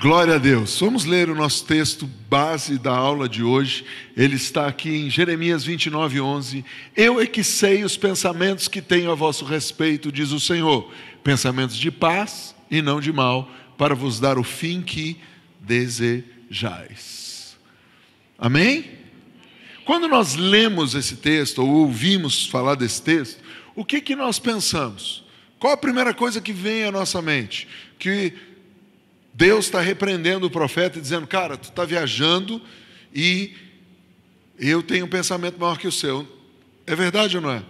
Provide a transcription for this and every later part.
Glória a Deus. Vamos ler o nosso texto base da aula de hoje. Ele está aqui em Jeremias 29, 11. Eu é que sei os pensamentos que tenho a vosso respeito, diz o Senhor. Pensamentos de paz e não de mal, para vos dar o fim que desejais. Amém? Quando nós lemos esse texto ou ouvimos falar desse texto, o que, que nós pensamos? Qual a primeira coisa que vem à nossa mente? Que Deus está repreendendo o profeta e dizendo: Cara, tu está viajando e eu tenho um pensamento maior que o seu. É verdade ou não é?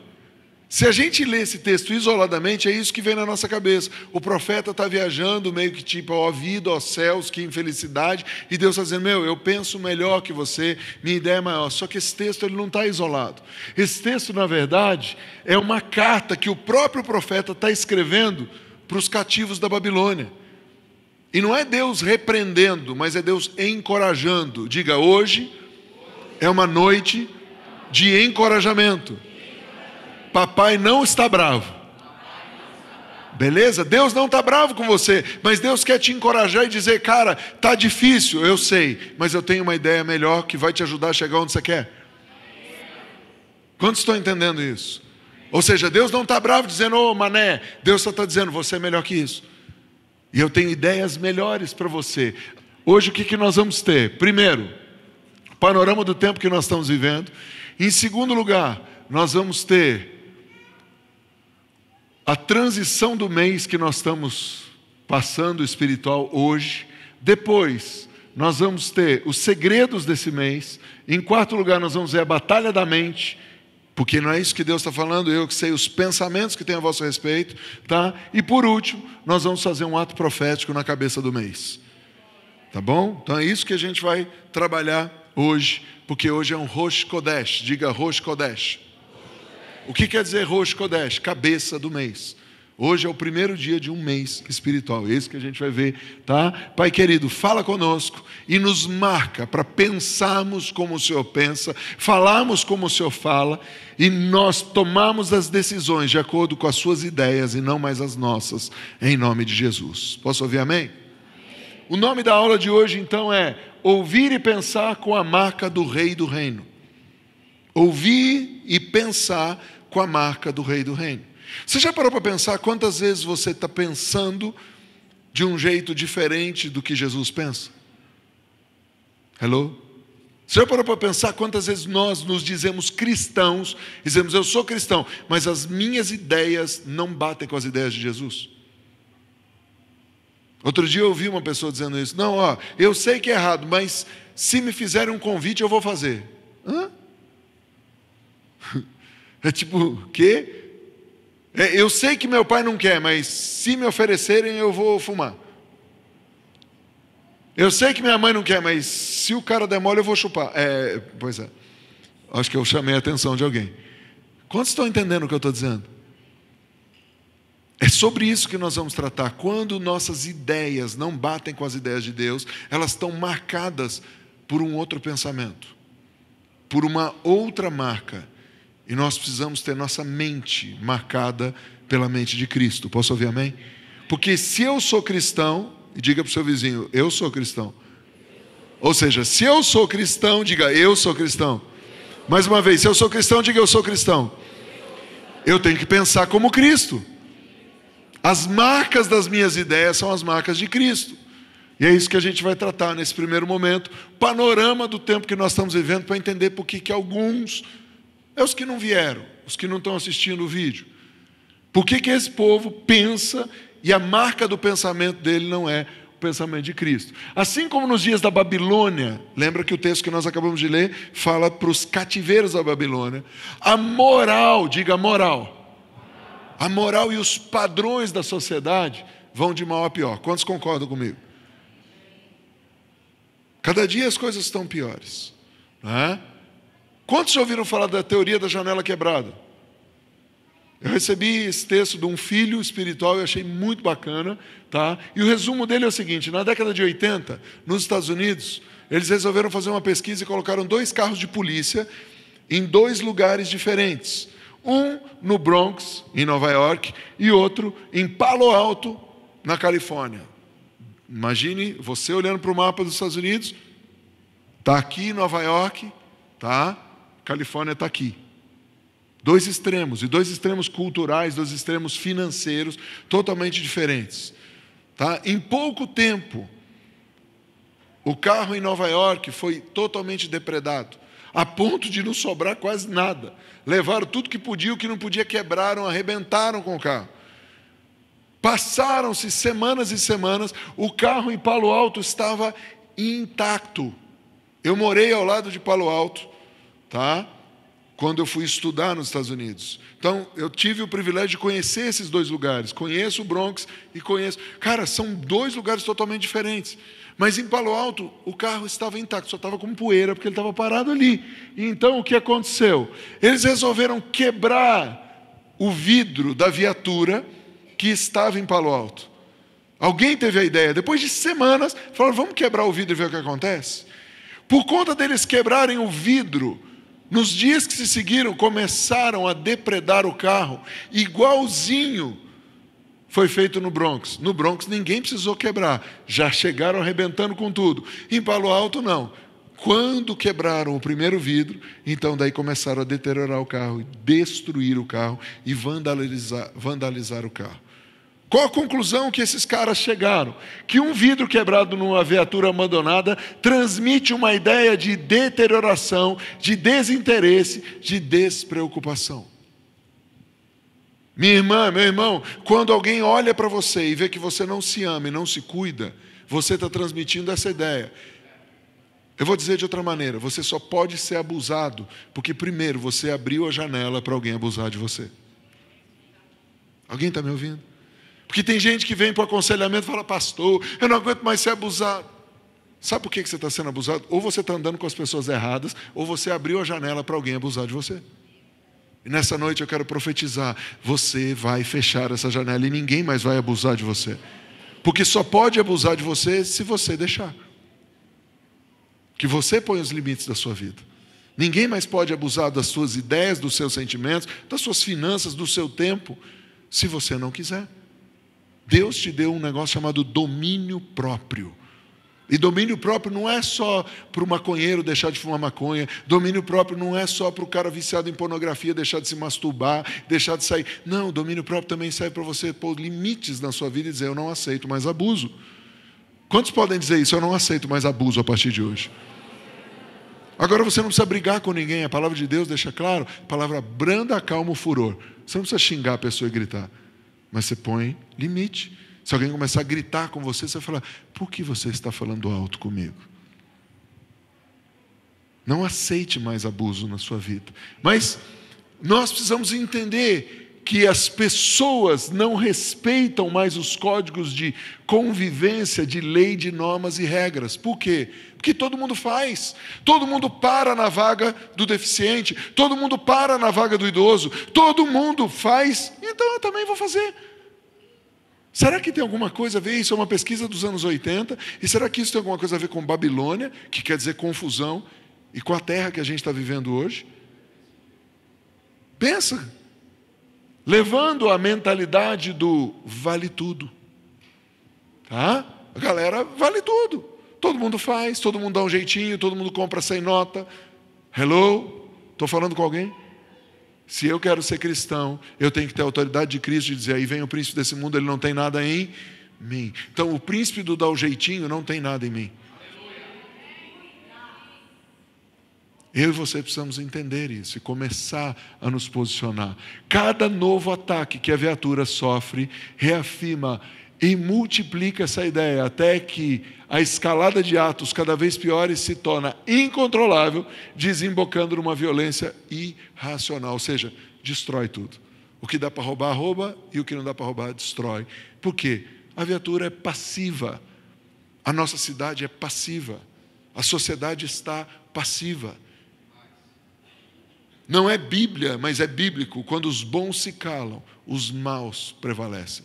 Se a gente lê esse texto isoladamente, é isso que vem na nossa cabeça. O profeta está viajando, meio que tipo, ó vida, ó céus, que infelicidade, e Deus está dizendo: Meu, eu penso melhor que você, minha ideia é maior. Só que esse texto ele não está isolado. Esse texto, na verdade, é uma carta que o próprio profeta está escrevendo para os cativos da Babilônia. E não é Deus repreendendo, mas é Deus encorajando. Diga, hoje é uma noite de encorajamento. Papai não está bravo. Beleza? Deus não está bravo com você, mas Deus quer te encorajar e dizer, cara, tá difícil, eu sei, mas eu tenho uma ideia melhor que vai te ajudar a chegar onde você quer. Quantos estão entendendo isso? Ou seja, Deus não está bravo dizendo, ô oh, mané, Deus só está dizendo, você é melhor que isso. E eu tenho ideias melhores para você. Hoje o que, que nós vamos ter? Primeiro, panorama do tempo que nós estamos vivendo. Em segundo lugar, nós vamos ter a transição do mês que nós estamos passando espiritual hoje. Depois, nós vamos ter os segredos desse mês. Em quarto lugar, nós vamos ver a batalha da mente. Porque não é isso que Deus está falando, eu que sei os pensamentos que tem a vosso respeito, tá? E por último, nós vamos fazer um ato profético na cabeça do mês. Tá bom? Então é isso que a gente vai trabalhar hoje, porque hoje é um Rosh Kodesh, diga Rosh Kodesh. O que quer dizer Rosh Kodesh? Cabeça do mês. Hoje é o primeiro dia de um mês espiritual, esse é que a gente vai ver, tá? Pai querido, fala conosco e nos marca para pensarmos como o Senhor pensa, falarmos como o Senhor fala e nós tomarmos as decisões de acordo com as suas ideias e não mais as nossas, em nome de Jesus. Posso ouvir amém? O nome da aula de hoje então é Ouvir e pensar com a marca do Rei do Reino. Ouvir e pensar com a marca do Rei do Reino. Você já parou para pensar quantas vezes você está pensando de um jeito diferente do que Jesus pensa? Hello? Você já parou para pensar quantas vezes nós nos dizemos cristãos, dizemos eu sou cristão, mas as minhas ideias não batem com as ideias de Jesus? Outro dia eu ouvi uma pessoa dizendo isso. Não, ó, eu sei que é errado, mas se me fizerem um convite, eu vou fazer. Hã? É tipo, o quê? É, eu sei que meu pai não quer, mas se me oferecerem, eu vou fumar. Eu sei que minha mãe não quer, mas se o cara der mole, eu vou chupar. É, pois é. Acho que eu chamei a atenção de alguém. Quantos estão entendendo o que eu estou dizendo? É sobre isso que nós vamos tratar. Quando nossas ideias não batem com as ideias de Deus, elas estão marcadas por um outro pensamento, por uma outra marca. E nós precisamos ter nossa mente marcada pela mente de Cristo. Posso ouvir amém? Porque se eu sou cristão, diga para o seu vizinho, eu sou cristão. Ou seja, se eu sou cristão, diga eu sou cristão. Mais uma vez, se eu sou cristão, diga eu sou cristão. Eu tenho que pensar como Cristo. As marcas das minhas ideias são as marcas de Cristo. E é isso que a gente vai tratar nesse primeiro momento, panorama do tempo que nós estamos vivendo, para entender por que alguns é os que não vieram, os que não estão assistindo o vídeo. Por que, que esse povo pensa e a marca do pensamento dele não é o pensamento de Cristo? Assim como nos dias da Babilônia, lembra que o texto que nós acabamos de ler fala para os cativeiros da Babilônia, a moral, diga moral, a moral e os padrões da sociedade vão de mal a pior. Quantos concordam comigo? Cada dia as coisas estão piores. Não é? Quantos já ouviram falar da teoria da janela quebrada? Eu recebi esse texto de um filho espiritual e achei muito bacana, tá? E o resumo dele é o seguinte: na década de 80, nos Estados Unidos, eles resolveram fazer uma pesquisa e colocaram dois carros de polícia em dois lugares diferentes. Um no Bronx, em Nova York, e outro em Palo Alto, na Califórnia. Imagine você olhando para o mapa dos Estados Unidos, tá aqui em Nova York, tá? Califórnia está aqui. Dois extremos, e dois extremos culturais, dois extremos financeiros totalmente diferentes. Tá? Em pouco tempo, o carro em Nova York foi totalmente depredado, a ponto de não sobrar quase nada. Levaram tudo que podia, o que não podia, quebraram, arrebentaram com o carro. Passaram-se semanas e semanas, o carro em Palo Alto estava intacto. Eu morei ao lado de Palo Alto, tá? quando eu fui estudar nos Estados Unidos. Então, eu tive o privilégio de conhecer esses dois lugares. Conheço o Bronx e conheço. Cara, são dois lugares totalmente diferentes. Mas em Palo Alto, o carro estava intacto, só estava com poeira, porque ele estava parado ali. E então, o que aconteceu? Eles resolveram quebrar o vidro da viatura que estava em Palo Alto. Alguém teve a ideia, depois de semanas, falaram: vamos quebrar o vidro e ver o que acontece. Por conta deles quebrarem o vidro, nos dias que se seguiram, começaram a depredar o carro, igualzinho foi feito no Bronx. No Bronx ninguém precisou quebrar, já chegaram arrebentando com tudo. Em Palo Alto, não. Quando quebraram o primeiro vidro, então daí começaram a deteriorar o carro, destruir o carro e vandalizar, vandalizar o carro. Qual a conclusão que esses caras chegaram? Que um vidro quebrado numa viatura abandonada transmite uma ideia de deterioração, de desinteresse, de despreocupação. Minha irmã, meu irmão, quando alguém olha para você e vê que você não se ama e não se cuida, você está transmitindo essa ideia. Eu vou dizer de outra maneira: você só pode ser abusado porque, primeiro, você abriu a janela para alguém abusar de você. Alguém está me ouvindo? Porque tem gente que vem para o aconselhamento e fala, pastor, eu não aguento mais ser abusado. Sabe por que você está sendo abusado? Ou você está andando com as pessoas erradas, ou você abriu a janela para alguém abusar de você. E nessa noite eu quero profetizar: você vai fechar essa janela e ninguém mais vai abusar de você. Porque só pode abusar de você se você deixar. Que você põe os limites da sua vida. Ninguém mais pode abusar das suas ideias, dos seus sentimentos, das suas finanças, do seu tempo, se você não quiser. Deus te deu um negócio chamado domínio próprio. E domínio próprio não é só para o maconheiro deixar de fumar maconha, domínio próprio não é só para o cara viciado em pornografia deixar de se masturbar, deixar de sair. Não, domínio próprio também serve para você pôr limites na sua vida e dizer: eu não aceito mais abuso. Quantos podem dizer isso? Eu não aceito mais abuso a partir de hoje. Agora você não precisa brigar com ninguém, a palavra de Deus deixa claro, a palavra branda calma o furor. Você não precisa xingar a pessoa e gritar mas você põe limite. Se alguém começar a gritar com você, você vai falar: por que você está falando alto comigo? Não aceite mais abuso na sua vida. Mas nós precisamos entender que as pessoas não respeitam mais os códigos de convivência, de lei, de normas e regras. Por quê? Porque todo mundo faz. Todo mundo para na vaga do deficiente, todo mundo para na vaga do idoso, todo mundo faz, então eu também vou fazer. Será que tem alguma coisa a ver? Isso é uma pesquisa dos anos 80. E será que isso tem alguma coisa a ver com Babilônia, que quer dizer confusão, e com a terra que a gente está vivendo hoje? Pensa, levando a mentalidade do vale tudo. Tá? A galera vale tudo. Todo mundo faz, todo mundo dá um jeitinho, todo mundo compra sem nota. Hello? Estou falando com alguém? Se eu quero ser cristão, eu tenho que ter a autoridade de Cristo e dizer: aí vem o príncipe desse mundo, ele não tem nada em mim. Então, o príncipe do dar o jeitinho não tem nada em mim. Eu e você precisamos entender isso e começar a nos posicionar. Cada novo ataque que a viatura sofre reafirma e multiplica essa ideia até que a escalada de atos cada vez piores se torna incontrolável, desembocando numa violência irracional, ou seja, destrói tudo. O que dá para roubar, rouba, e o que não dá para roubar, destrói. Por quê? A viatura é passiva. A nossa cidade é passiva. A sociedade está passiva. Não é Bíblia, mas é bíblico. Quando os bons se calam, os maus prevalecem.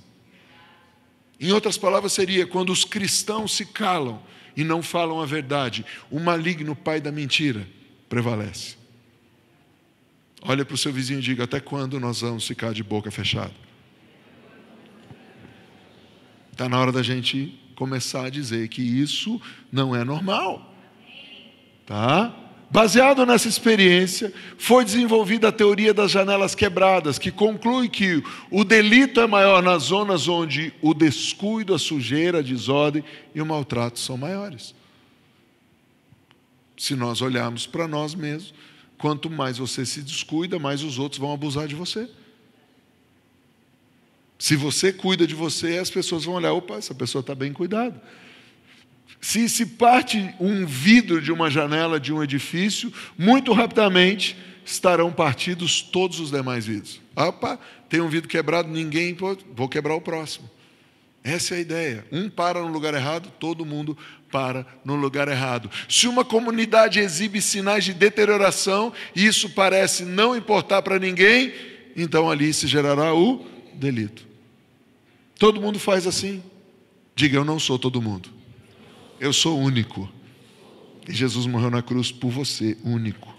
Em outras palavras, seria quando os cristãos se calam e não falam a verdade, o maligno pai da mentira prevalece. Olha para o seu vizinho e diga: até quando nós vamos ficar de boca fechada? Está na hora da gente começar a dizer que isso não é normal. Tá? Baseado nessa experiência, foi desenvolvida a teoria das janelas quebradas, que conclui que o delito é maior nas zonas onde o descuido, a sujeira, a desordem e o maltrato são maiores. Se nós olharmos para nós mesmos, quanto mais você se descuida, mais os outros vão abusar de você. Se você cuida de você, as pessoas vão olhar: opa, essa pessoa está bem cuidada. Se se parte um vidro de uma janela de um edifício, muito rapidamente estarão partidos todos os demais vidros. Opa, tem um vidro quebrado, ninguém vou quebrar o próximo. Essa é a ideia. Um para no lugar errado, todo mundo para no lugar errado. Se uma comunidade exibe sinais de deterioração e isso parece não importar para ninguém, então ali se gerará o delito. Todo mundo faz assim. Diga, eu não sou todo mundo. Eu sou único. E Jesus morreu na cruz por você, único.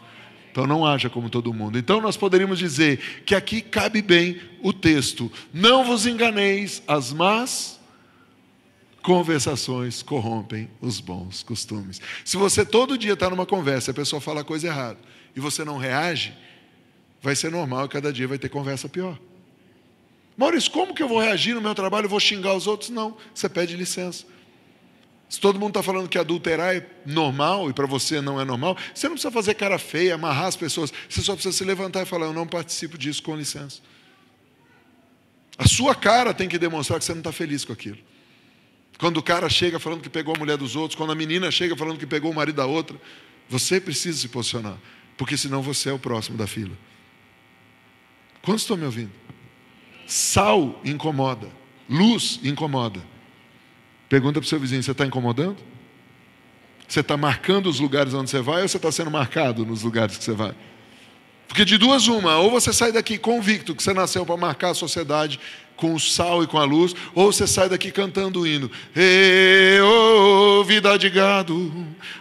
Então não haja como todo mundo. Então nós poderíamos dizer que aqui cabe bem o texto: Não vos enganeis, as más conversações corrompem os bons costumes. Se você todo dia está numa conversa, a pessoa fala a coisa errada e você não reage, vai ser normal e cada dia vai ter conversa pior. Maurício, como que eu vou reagir no meu trabalho? Vou xingar os outros? Não, você pede licença. Se todo mundo está falando que adulterar é normal e para você não é normal, você não precisa fazer cara feia, amarrar as pessoas. Você só precisa se levantar e falar: Eu não participo disso, com licença. A sua cara tem que demonstrar que você não está feliz com aquilo. Quando o cara chega falando que pegou a mulher dos outros, quando a menina chega falando que pegou o marido da outra, você precisa se posicionar, porque senão você é o próximo da fila. Quantos estão me ouvindo? Sal incomoda, luz incomoda. Pergunta para o seu vizinho: você está incomodando? Você está marcando os lugares onde você vai ou você está sendo marcado nos lugares que você vai? Porque de duas, uma, ou você sai daqui convicto que você nasceu para marcar a sociedade com o sal e com a luz, ou você sai daqui cantando o hino. E, oh, vida de gado,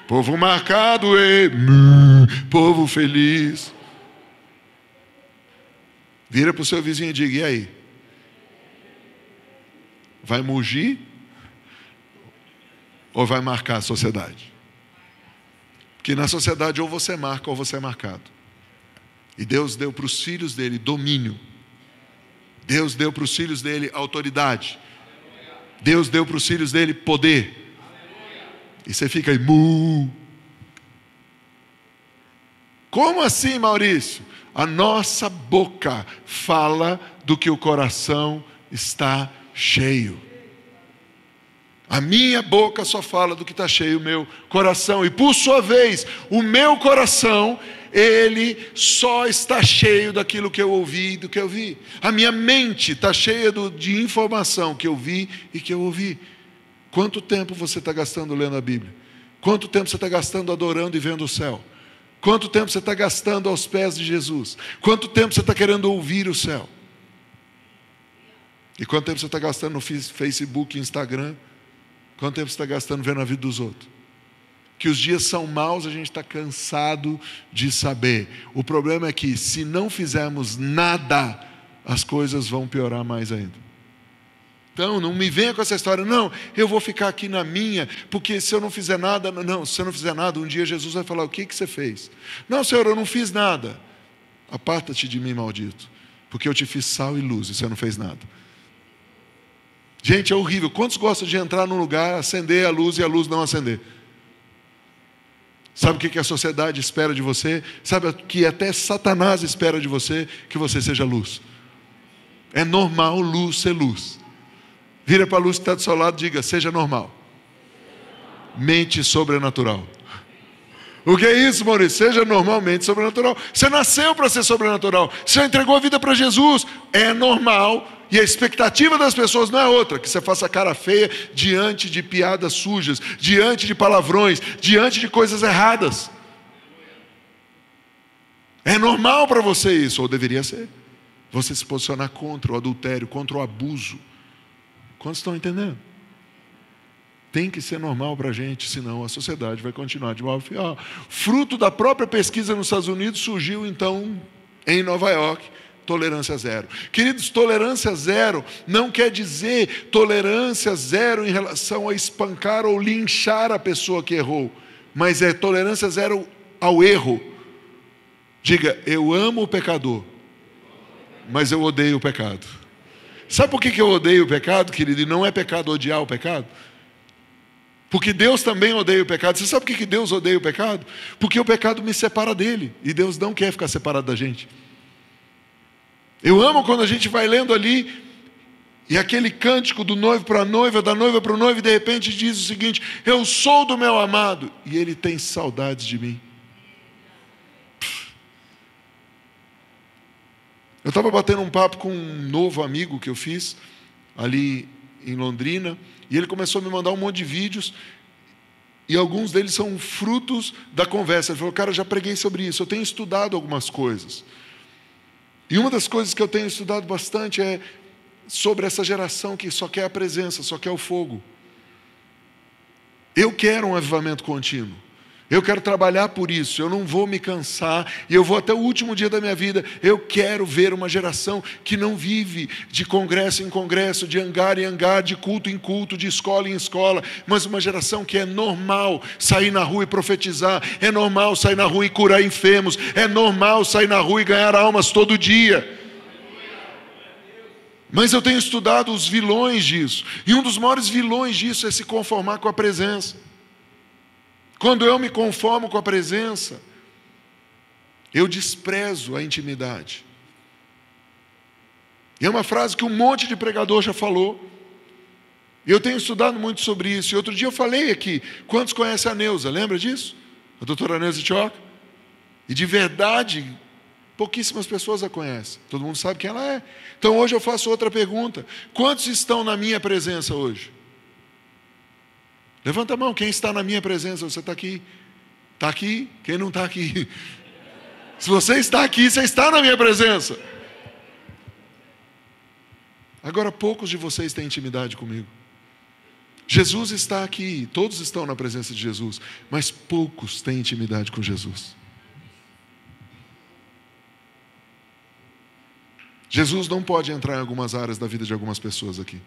povo marcado, e, hum, povo feliz. Vira para o seu vizinho e diga: e aí? Vai mugir ou vai marcar a sociedade? Porque na sociedade ou você marca ou você é marcado. E Deus deu para os filhos dele domínio. Deus deu para os filhos dele autoridade. Deus deu para os filhos dele poder. E você fica aí, Como assim, Maurício? A nossa boca fala do que o coração está cheio. A minha boca só fala do que está cheio o meu coração. E por sua vez, o meu coração, ele só está cheio daquilo que eu ouvi e do que eu vi. A minha mente está cheia do, de informação que eu vi e que eu ouvi. Quanto tempo você está gastando lendo a Bíblia? Quanto tempo você está gastando adorando e vendo o céu? Quanto tempo você está gastando aos pés de Jesus? Quanto tempo você está querendo ouvir o céu? E quanto tempo você está gastando no Facebook, Instagram? Quanto tempo você está gastando vendo a vida dos outros? Que os dias são maus, a gente está cansado de saber. O problema é que, se não fizermos nada, as coisas vão piorar mais ainda. Então, não me venha com essa história, não, eu vou ficar aqui na minha, porque se eu não fizer nada, não, se eu não fizer nada, um dia Jesus vai falar: o que, que você fez? Não, Senhor, eu não fiz nada. Aparta-te de mim, maldito, porque eu te fiz sal e luz e você não fez nada. Gente, é horrível. Quantos gostam de entrar num lugar, acender a luz e a luz não acender? Sabe o que a sociedade espera de você? Sabe o que até Satanás espera de você? Que você seja luz. É normal luz ser luz. Vira para a luz que está do seu lado e diga: seja normal. Mente sobrenatural. O que é isso, Maurício? Seja normalmente sobrenatural. Você nasceu para ser sobrenatural. Você entregou a vida para Jesus. É normal e a expectativa das pessoas não é outra, que você faça cara feia diante de piadas sujas, diante de palavrões, diante de coisas erradas. É normal para você isso, ou deveria ser. Você se posicionar contra o adultério, contra o abuso. Quantos estão entendendo? Tem que ser normal para a gente, senão a sociedade vai continuar de mal Fruto da própria pesquisa nos Estados Unidos surgiu então em Nova York tolerância zero. Queridos, tolerância zero não quer dizer tolerância zero em relação a espancar ou linchar a pessoa que errou, mas é tolerância zero ao erro. Diga, eu amo o pecador, mas eu odeio o pecado. Sabe por que eu odeio o pecado, querido? E não é pecado odiar o pecado? Porque Deus também odeia o pecado. Você sabe por que Deus odeia o pecado? Porque o pecado me separa dele. E Deus não quer ficar separado da gente. Eu amo quando a gente vai lendo ali e aquele cântico do noivo para a noiva, da noiva para o noivo, e de repente diz o seguinte: Eu sou do meu amado e ele tem saudades de mim. Eu estava batendo um papo com um novo amigo que eu fiz ali em Londrina, e ele começou a me mandar um monte de vídeos, e alguns deles são frutos da conversa. Ele falou: Cara, já preguei sobre isso, eu tenho estudado algumas coisas. E uma das coisas que eu tenho estudado bastante é sobre essa geração que só quer a presença, só quer o fogo. Eu quero um avivamento contínuo. Eu quero trabalhar por isso, eu não vou me cansar, e eu vou até o último dia da minha vida. Eu quero ver uma geração que não vive de congresso em congresso, de hangar em hangar, de culto em culto, de escola em escola, mas uma geração que é normal sair na rua e profetizar, é normal sair na rua e curar enfermos, é normal sair na rua e ganhar almas todo dia. Mas eu tenho estudado os vilões disso, e um dos maiores vilões disso é se conformar com a presença. Quando eu me conformo com a presença, eu desprezo a intimidade. E é uma frase que um monte de pregador já falou. Eu tenho estudado muito sobre isso. E outro dia eu falei aqui. Quantos conhecem a Neuza? Lembra disso? A doutora Neuza Tioca? E de verdade, pouquíssimas pessoas a conhecem. Todo mundo sabe quem ela é. Então hoje eu faço outra pergunta: quantos estão na minha presença hoje? Levanta a mão, quem está na minha presença, você está aqui? Está aqui? Quem não está aqui? Se você está aqui, você está na minha presença. Agora, poucos de vocês têm intimidade comigo. Jesus está aqui, todos estão na presença de Jesus, mas poucos têm intimidade com Jesus. Jesus não pode entrar em algumas áreas da vida de algumas pessoas aqui.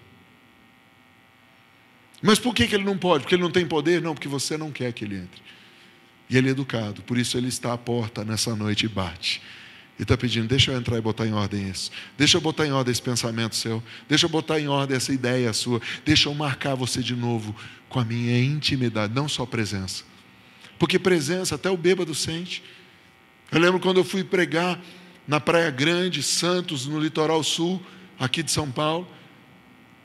Mas por que, que ele não pode? Porque ele não tem poder? Não, porque você não quer que ele entre. E ele é educado, por isso ele está à porta nessa noite e bate. E está pedindo: deixa eu entrar e botar em ordem isso. Deixa eu botar em ordem esse pensamento seu. Deixa eu botar em ordem essa ideia sua. Deixa eu marcar você de novo com a minha intimidade, não só presença. Porque presença até o bêbado sente. Eu lembro quando eu fui pregar na Praia Grande, Santos, no litoral sul, aqui de São Paulo.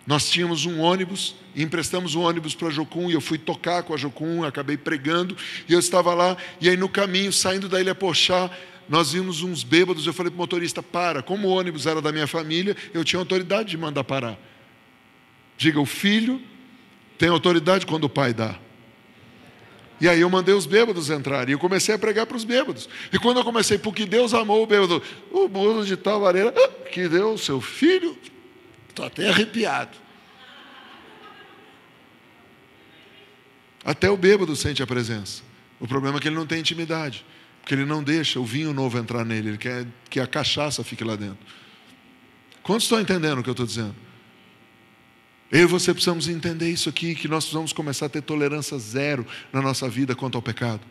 Nós tínhamos um ônibus, emprestamos o um ônibus para a Jocum, e eu fui tocar com a Jocum, acabei pregando, e eu estava lá, e aí no caminho, saindo da Ilha Pochá, nós vimos uns bêbados, eu falei para o motorista, para, como o ônibus era da minha família, eu tinha autoridade de mandar parar. Diga, o filho tem autoridade quando o pai dá. E aí eu mandei os bêbados entrar, e eu comecei a pregar para os bêbados. E quando eu comecei, porque Deus amou o bêbado, o bolo de tal ah, que deu o seu filho Estou até arrepiado. Até o bêbado sente a presença. O problema é que ele não tem intimidade, porque ele não deixa o vinho novo entrar nele, ele quer que a cachaça fique lá dentro. Quantos estão entendendo o que eu estou dizendo? Eu e você precisamos entender isso aqui, que nós precisamos começar a ter tolerância zero na nossa vida quanto ao pecado.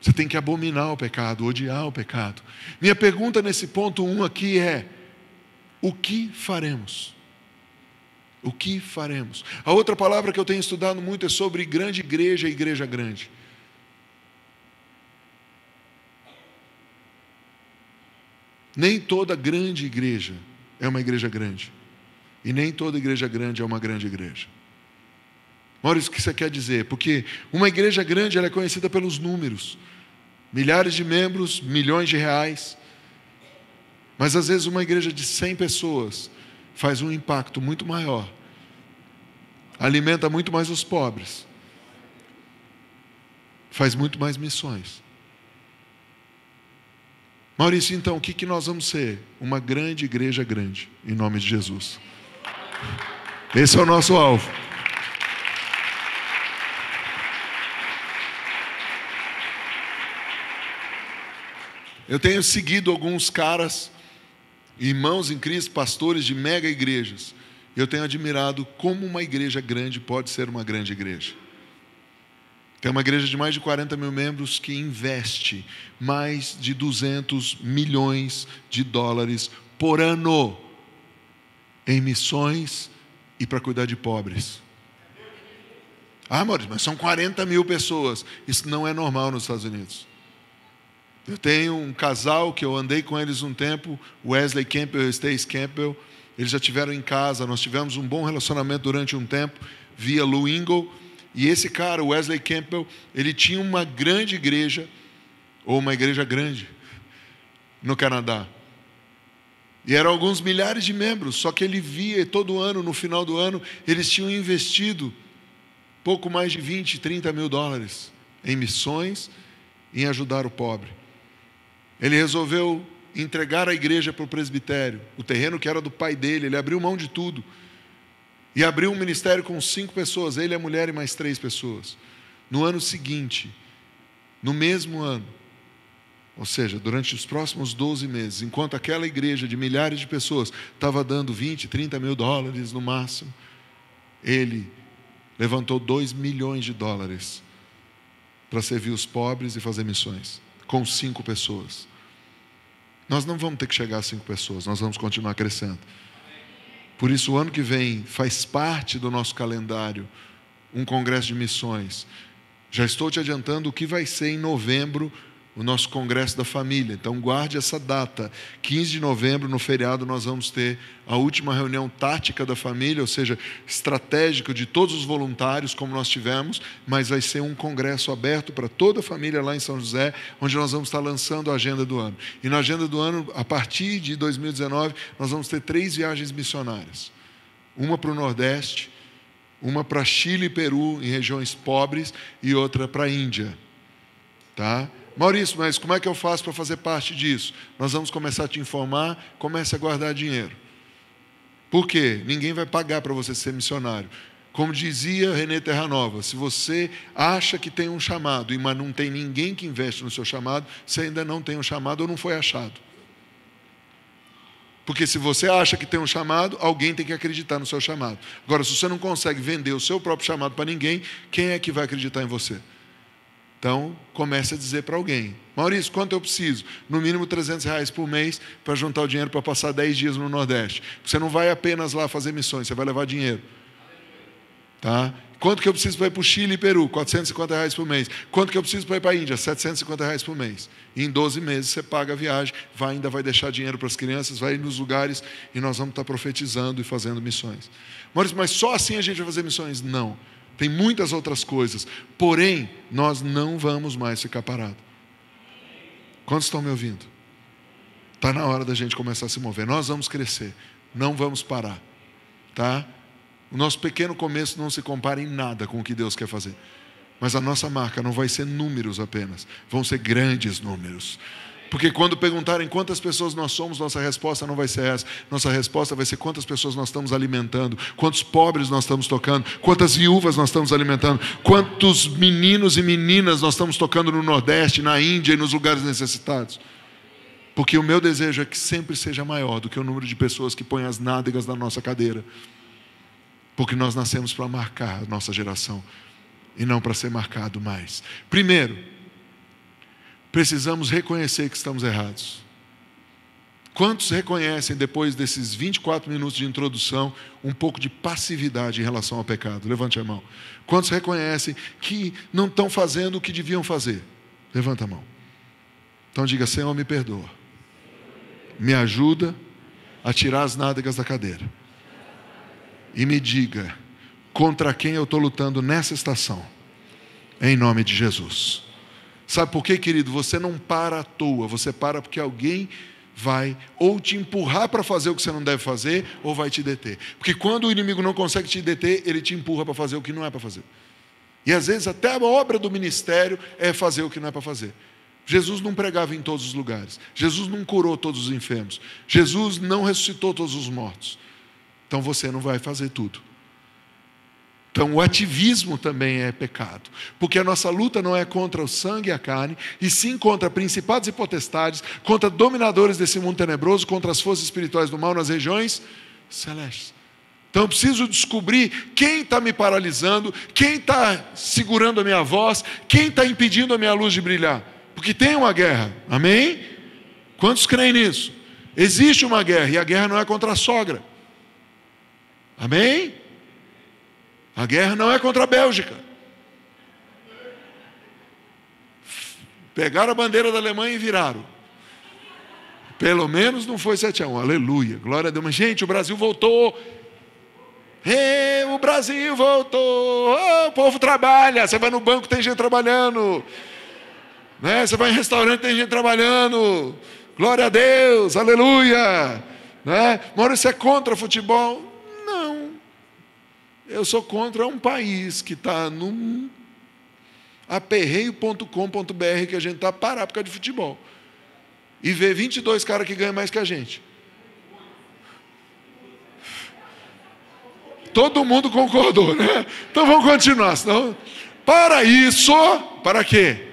Você tem que abominar o pecado, odiar o pecado. Minha pergunta nesse ponto 1 um aqui é: o que faremos? O que faremos? A outra palavra que eu tenho estudado muito é sobre grande igreja e igreja grande. Nem toda grande igreja é uma igreja grande. E nem toda igreja grande é uma grande igreja. Maurício, o que você quer dizer? Porque uma igreja grande é conhecida pelos números: milhares de membros, milhões de reais. Mas às vezes uma igreja de 100 pessoas faz um impacto muito maior, alimenta muito mais os pobres, faz muito mais missões. Maurício, então, o que, que nós vamos ser? Uma grande igreja grande, em nome de Jesus. Esse é o nosso alvo. Eu tenho seguido alguns caras irmãos em Cristo, pastores de mega igrejas. Eu tenho admirado como uma igreja grande pode ser uma grande igreja. Tem uma igreja de mais de 40 mil membros que investe mais de 200 milhões de dólares por ano em missões e para cuidar de pobres. Ah, amor, mas são 40 mil pessoas. Isso não é normal nos Estados Unidos. Eu tenho um casal que eu andei com eles um tempo, Wesley Campbell e Stace Campbell. Eles já tiveram em casa, nós tivemos um bom relacionamento durante um tempo via Lou Ingle. E esse cara, Wesley Campbell, ele tinha uma grande igreja, ou uma igreja grande, no Canadá. E eram alguns milhares de membros, só que ele via todo ano, no final do ano, eles tinham investido pouco mais de 20, 30 mil dólares em missões, em ajudar o pobre. Ele resolveu entregar a igreja para o presbitério, o terreno que era do pai dele, ele abriu mão de tudo. E abriu um ministério com cinco pessoas, ele, a mulher e mais três pessoas. No ano seguinte, no mesmo ano, ou seja, durante os próximos 12 meses, enquanto aquela igreja de milhares de pessoas estava dando 20, 30 mil dólares no máximo, ele levantou 2 milhões de dólares para servir os pobres e fazer missões, com cinco pessoas. Nós não vamos ter que chegar a cinco pessoas, nós vamos continuar crescendo. Por isso, o ano que vem faz parte do nosso calendário um congresso de missões. Já estou te adiantando o que vai ser em novembro o nosso congresso da família. Então guarde essa data. 15 de novembro, no feriado, nós vamos ter a última reunião tática da família, ou seja, estratégica de todos os voluntários, como nós tivemos, mas vai ser um congresso aberto para toda a família lá em São José, onde nós vamos estar lançando a agenda do ano. E na agenda do ano, a partir de 2019, nós vamos ter três viagens missionárias. Uma para o Nordeste, uma para Chile e Peru, em regiões pobres, e outra para a Índia. Tá? Maurício, mas como é que eu faço para fazer parte disso? Nós vamos começar a te informar, comece a guardar dinheiro. Por quê? Ninguém vai pagar para você ser missionário. Como dizia René Terranova, se você acha que tem um chamado, mas não tem ninguém que investe no seu chamado, você ainda não tem um chamado ou não foi achado. Porque se você acha que tem um chamado, alguém tem que acreditar no seu chamado. Agora, se você não consegue vender o seu próprio chamado para ninguém, quem é que vai acreditar em você? Então, comece a dizer para alguém: Maurício, quanto eu preciso? No mínimo 300 reais por mês para juntar o dinheiro para passar 10 dias no Nordeste. Você não vai apenas lá fazer missões, você vai levar dinheiro. Tá? Quanto que eu preciso para ir para o Chile e Peru? 450 reais por mês. Quanto que eu preciso para ir para a Índia? 750 reais por mês. E em 12 meses você paga a viagem, vai, ainda vai deixar dinheiro para as crianças, vai ir nos lugares e nós vamos estar tá profetizando e fazendo missões. Maurício, mas só assim a gente vai fazer missões? Não tem muitas outras coisas, porém, nós não vamos mais ficar parados. Quantos estão me ouvindo? Está na hora da gente começar a se mover. Nós vamos crescer, não vamos parar, tá? O nosso pequeno começo não se compara em nada com o que Deus quer fazer. Mas a nossa marca não vai ser números apenas, vão ser grandes números. Porque quando perguntarem quantas pessoas nós somos, nossa resposta não vai ser essa. Nossa resposta vai ser quantas pessoas nós estamos alimentando, quantos pobres nós estamos tocando, quantas viúvas nós estamos alimentando, quantos meninos e meninas nós estamos tocando no Nordeste, na Índia e nos lugares necessitados. Porque o meu desejo é que sempre seja maior do que o número de pessoas que põem as nádegas na nossa cadeira. Porque nós nascemos para marcar a nossa geração e não para ser marcado mais. Primeiro, precisamos reconhecer que estamos errados. Quantos reconhecem, depois desses 24 minutos de introdução, um pouco de passividade em relação ao pecado? Levante a mão. Quantos reconhecem que não estão fazendo o que deviam fazer? Levanta a mão. Então diga: Senhor, me perdoa. Me ajuda a tirar as nádegas da cadeira. E me diga contra quem eu estou lutando nessa estação. Em nome de Jesus. Sabe por quê, querido? Você não para à toa, você para porque alguém vai ou te empurrar para fazer o que você não deve fazer, ou vai te deter. Porque quando o inimigo não consegue te deter, ele te empurra para fazer o que não é para fazer. E às vezes até a obra do ministério é fazer o que não é para fazer. Jesus não pregava em todos os lugares. Jesus não curou todos os enfermos. Jesus não ressuscitou todos os mortos. Então você não vai fazer tudo. Então, o ativismo também é pecado, porque a nossa luta não é contra o sangue e a carne, e sim contra principados e potestades, contra dominadores desse mundo tenebroso, contra as forças espirituais do mal nas regiões celestes. Então, eu preciso descobrir quem está me paralisando, quem está segurando a minha voz, quem está impedindo a minha luz de brilhar, porque tem uma guerra, amém? Quantos creem nisso? Existe uma guerra, e a guerra não é contra a sogra, amém? A guerra não é contra a Bélgica. Pegaram a bandeira da Alemanha e viraram. Pelo menos não foi 7 a 1. Aleluia. Glória a Deus. Mas, gente, o Brasil voltou. o Brasil voltou. Oh, o povo trabalha. Você vai no banco, tem gente trabalhando. Né? Você vai em restaurante, tem gente trabalhando. Glória a Deus. Aleluia. Né? Moro, isso é contra futebol? Não. Eu sou contra um país que está num aperreio.com.br que a gente está parado por causa de futebol. E ver 22 caras que ganham mais que a gente. Todo mundo concordou, né? Então vamos continuar. Senão... Para isso, para quê?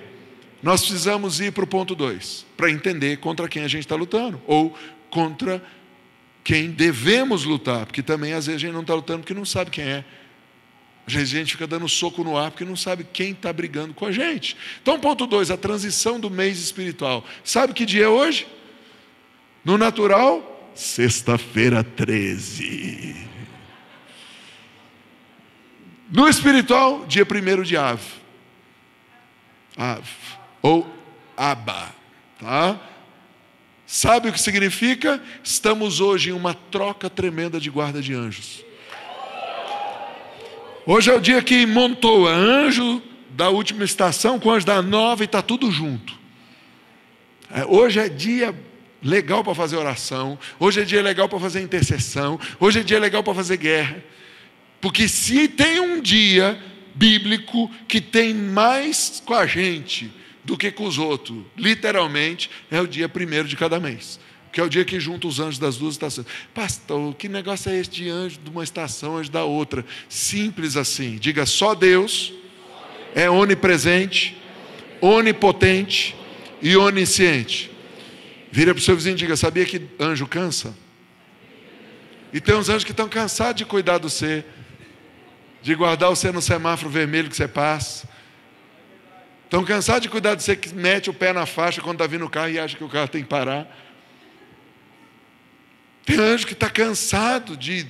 Nós precisamos ir para o ponto 2, para entender contra quem a gente está lutando, ou contra quem devemos lutar, porque também às vezes a gente não está lutando porque não sabe quem é. Às vezes a gente fica dando soco no ar porque não sabe quem está brigando com a gente. Então, ponto dois, a transição do mês espiritual. Sabe que dia é hoje? No natural, sexta-feira 13. No espiritual, dia primeiro de Ave. Ave. Ou Aba. Tá? Sabe o que significa? Estamos hoje em uma troca tremenda de guarda de anjos. Hoje é o dia que montou anjo da última estação com anjo da nova e está tudo junto. É, hoje é dia legal para fazer oração, hoje é dia legal para fazer intercessão, hoje é dia legal para fazer guerra. Porque se tem um dia bíblico que tem mais com a gente do que com os outros. Literalmente, é o dia primeiro de cada mês. Que é o dia que junta os anjos das duas estações. Pastor, que negócio é esse de anjo de uma estação, anjo da outra? Simples assim. Diga, só Deus é onipresente, onipotente e onisciente. Vira para o seu vizinho e diga: Sabia que anjo cansa? E tem uns anjos que estão cansados de cuidar do ser, de guardar o ser no semáforo vermelho que você passa, Estão cansados de cuidar de você que mete o pé na faixa quando está vindo o carro e acha que o carro tem que parar. Tem anjo que está cansado de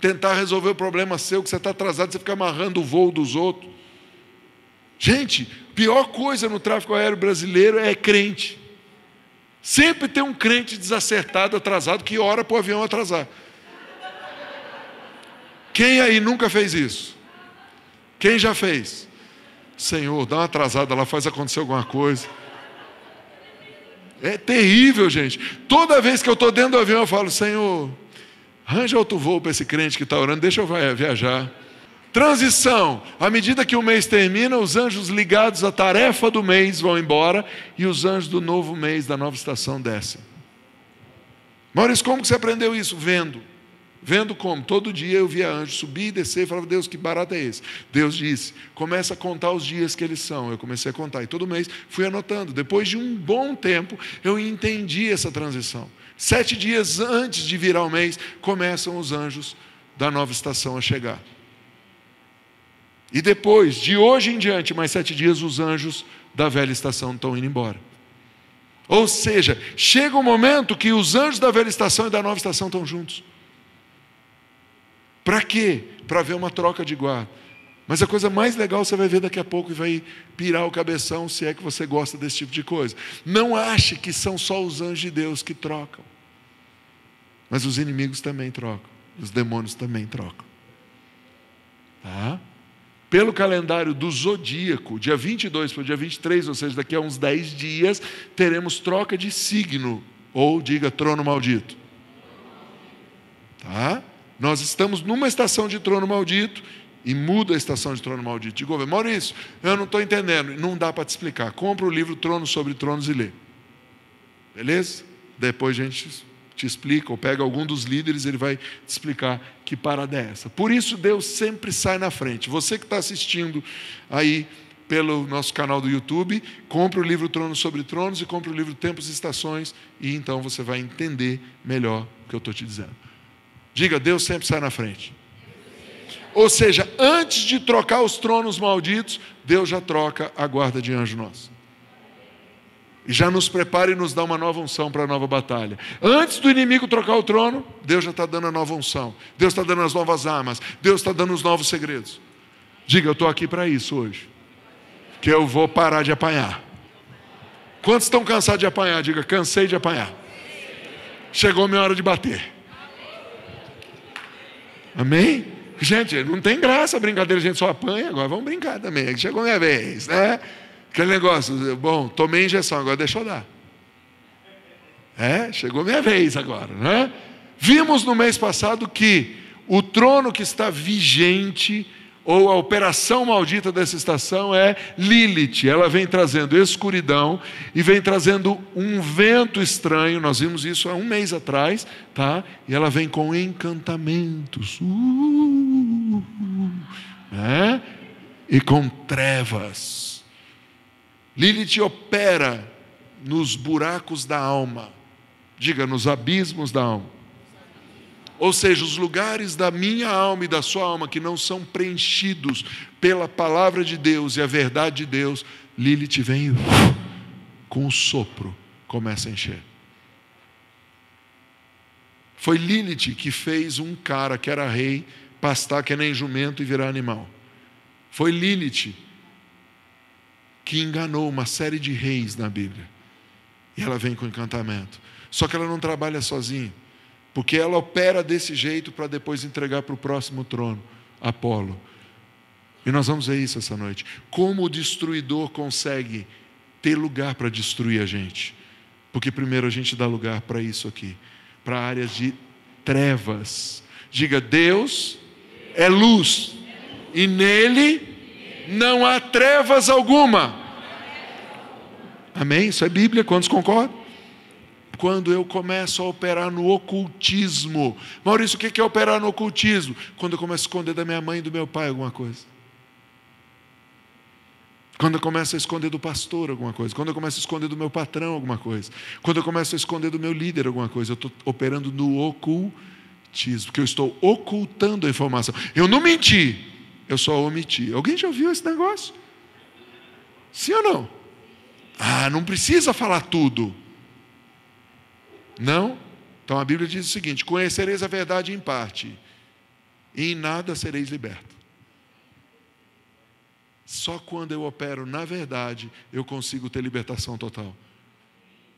tentar resolver o problema seu, que você está atrasado, você fica amarrando o voo dos outros. Gente, pior coisa no tráfico aéreo brasileiro é crente. Sempre tem um crente desacertado, atrasado, que ora para o avião atrasar. Quem aí nunca fez isso? Quem já fez? Senhor, dá uma atrasada lá, faz acontecer alguma coisa. É terrível, gente. Toda vez que eu estou dentro do avião, eu falo: Senhor, arranja outro voo para esse crente que está orando, deixa eu viajar. Transição: à medida que o mês termina, os anjos ligados à tarefa do mês vão embora e os anjos do novo mês, da nova estação, descem. Maurício, como que você aprendeu isso? Vendo. Vendo como? Todo dia eu via anjo subir e descer e falava, Deus, que barato é esse? Deus disse, começa a contar os dias que eles são. Eu comecei a contar e todo mês fui anotando. Depois de um bom tempo, eu entendi essa transição. Sete dias antes de virar o mês, começam os anjos da nova estação a chegar. E depois, de hoje em diante, mais sete dias, os anjos da velha estação estão indo embora. Ou seja, chega o um momento que os anjos da velha estação e da nova estação estão juntos. Para quê? Para ver uma troca de guarda. Mas a coisa mais legal você vai ver daqui a pouco e vai pirar o cabeção se é que você gosta desse tipo de coisa. Não ache que são só os anjos de Deus que trocam. Mas os inimigos também trocam. Os demônios também trocam. Tá? Pelo calendário do zodíaco, dia 22 para o dia 23, ou seja, daqui a uns 10 dias, teremos troca de signo, ou diga trono maldito. Tá? Nós estamos numa estação de trono maldito e muda a estação de trono maldito de governo. Maurício, eu não estou entendendo. Não dá para te explicar. Compra o livro Trono sobre Tronos e lê. Beleza? Depois a gente te explica, ou pega algum dos líderes, ele vai te explicar que parada é essa. Por isso Deus sempre sai na frente. Você que está assistindo aí pelo nosso canal do YouTube, compra o livro Trono sobre Tronos e compra o livro Tempos e Estações, e então você vai entender melhor o que eu estou te dizendo. Diga, Deus sempre sai na frente. Ou seja, antes de trocar os tronos malditos, Deus já troca a guarda de anjo nosso. E já nos prepara e nos dá uma nova unção para a nova batalha. Antes do inimigo trocar o trono, Deus já está dando a nova unção. Deus está dando as novas armas. Deus está dando os novos segredos. Diga, eu estou aqui para isso hoje. Que eu vou parar de apanhar. Quantos estão cansados de apanhar? Diga, cansei de apanhar. Chegou minha hora de bater. Amém? Gente, não tem graça a brincadeira, a gente só apanha, agora vamos brincar também. Chegou minha vez, né? Aquele negócio, bom, tomei injeção, agora deixa eu dar. É, chegou minha vez agora, né? Vimos no mês passado que o trono que está vigente ou a operação maldita dessa estação é Lilith. Ela vem trazendo escuridão e vem trazendo um vento estranho. Nós vimos isso há um mês atrás, tá? E ela vem com encantamentos, uh, né? E com trevas. Lilith opera nos buracos da alma, diga, nos abismos da alma ou seja, os lugares da minha alma e da sua alma que não são preenchidos pela palavra de Deus e a verdade de Deus, Lilith vem com o sopro, começa a encher. Foi Lilith que fez um cara que era rei pastar que nem jumento e virar animal. Foi Lilith que enganou uma série de reis na Bíblia. E ela vem com encantamento. Só que ela não trabalha sozinha. Porque ela opera desse jeito para depois entregar para o próximo trono, Apolo. E nós vamos ver isso essa noite. Como o destruidor consegue ter lugar para destruir a gente? Porque primeiro a gente dá lugar para isso aqui, para áreas de trevas. Diga, Deus é luz, e nele não há trevas alguma. Amém? Isso é Bíblia, quantos concordam? quando eu começo a operar no ocultismo. Maurício, o que é operar no ocultismo? Quando eu começo a esconder da minha mãe e do meu pai alguma coisa. Quando eu começo a esconder do pastor alguma coisa, quando eu começo a esconder do meu patrão alguma coisa, quando eu começo a esconder do meu líder alguma coisa, eu estou operando no ocultismo, porque eu estou ocultando a informação. Eu não menti, eu só omiti. Alguém já ouviu esse negócio? Sim ou não? Ah, não precisa falar tudo. Não? Então a Bíblia diz o seguinte: conhecereis a verdade em parte, e em nada sereis libertos. Só quando eu opero na verdade eu consigo ter libertação total.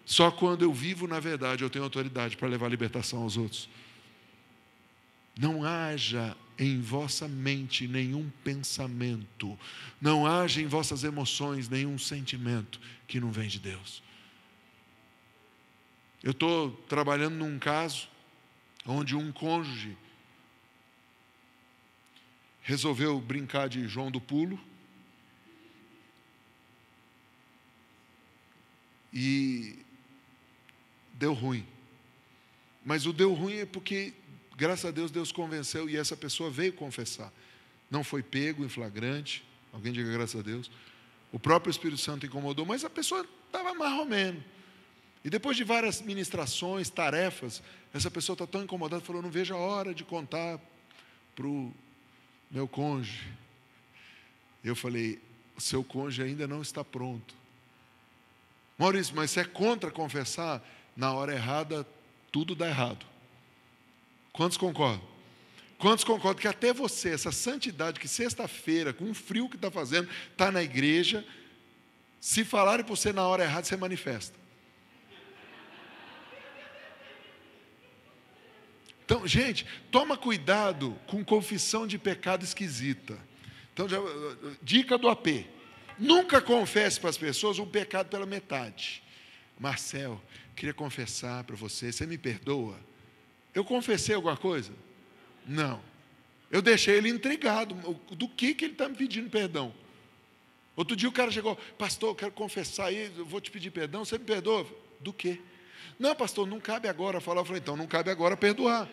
Só quando eu vivo na verdade eu tenho autoridade para levar libertação aos outros. Não haja em vossa mente nenhum pensamento, não haja em vossas emoções nenhum sentimento que não vem de Deus. Eu estou trabalhando num caso onde um cônjuge resolveu brincar de João do Pulo e deu ruim. Mas o deu ruim é porque, graças a Deus, Deus convenceu e essa pessoa veio confessar. Não foi pego em flagrante, alguém diga graças a Deus. O próprio Espírito Santo incomodou, mas a pessoa estava mais ou menos. E depois de várias ministrações, tarefas, essa pessoa está tão incomodada, falou: não vejo a hora de contar para o meu cônjuge. Eu falei: o seu cônjuge ainda não está pronto. Maurício, mas você é contra confessar? Na hora errada, tudo dá errado. Quantos concordam? Quantos concordam que até você, essa santidade que sexta-feira, com o frio que está fazendo, está na igreja, se falarem para você na hora errada, você manifesta. Então, gente, toma cuidado com confissão de pecado esquisita. Então, já, dica do AP. Nunca confesse para as pessoas um pecado pela metade. Marcel, queria confessar para você, você me perdoa? Eu confessei alguma coisa? Não. Eu deixei ele intrigado. Do que, que ele está me pedindo perdão? Outro dia o cara chegou, pastor, eu quero confessar aí, eu vou te pedir perdão, você me perdoa? Do quê? Não, pastor, não cabe agora falar. Eu falei, então não cabe agora perdoar.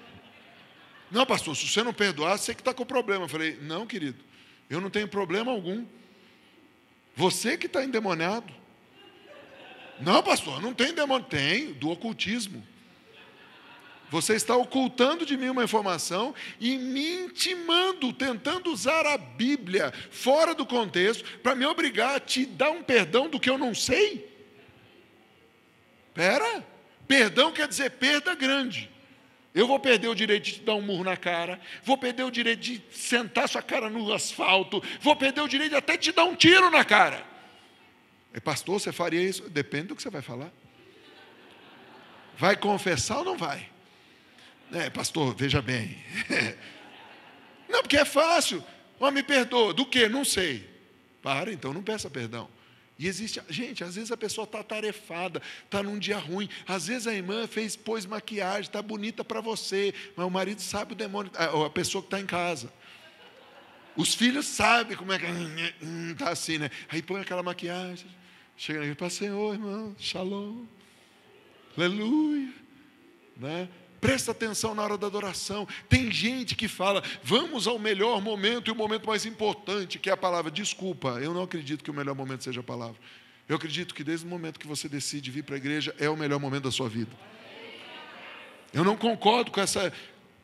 Não, pastor, se você não perdoar, você que está com problema. Eu falei, não, querido, eu não tenho problema algum. Você que está endemoniado. Não, pastor, não tem demônio. Tem, do ocultismo. Você está ocultando de mim uma informação e me intimando, tentando usar a Bíblia fora do contexto para me obrigar a te dar um perdão do que eu não sei. Pera. Perdão quer dizer perda grande. Eu vou perder o direito de te dar um murro na cara, vou perder o direito de sentar sua cara no asfalto, vou perder o direito de até te dar um tiro na cara. E é, pastor, você faria isso? Depende do que você vai falar. Vai confessar ou não vai? É, pastor, veja bem. Não, porque é fácil. Oh, me perdoa. Do que? Não sei. Para, então não peça perdão. E existe, gente, às vezes a pessoa está tarefada, está num dia ruim, às vezes a irmã fez, pôs maquiagem, está bonita para você, mas o marido sabe o demônio, a pessoa que está em casa. Os filhos sabem como é que está é, assim, né? Aí põe aquela maquiagem, chega e fala, Senhor, irmão, shalom, aleluia. Né? presta atenção na hora da adoração. Tem gente que fala, vamos ao melhor momento e o momento mais importante, que é a palavra. Desculpa, eu não acredito que o melhor momento seja a palavra. Eu acredito que desde o momento que você decide vir para a igreja, é o melhor momento da sua vida. Eu não concordo com essa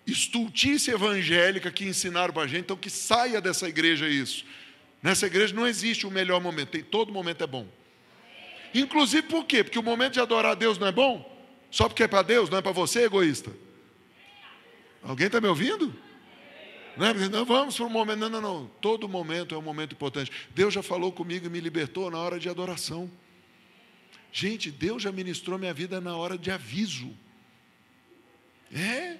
estultice evangélica que ensinaram para a gente, então que saia dessa igreja isso. Nessa igreja não existe o melhor momento, todo momento é bom. Inclusive por quê? Porque o momento de adorar a Deus não é bom? Só porque é para Deus, não é para você, egoísta. Alguém está me ouvindo? Não, é? não vamos para um momento. Não, não, não. Todo momento é um momento importante. Deus já falou comigo e me libertou na hora de adoração. Gente, Deus já ministrou minha vida na hora de aviso. É?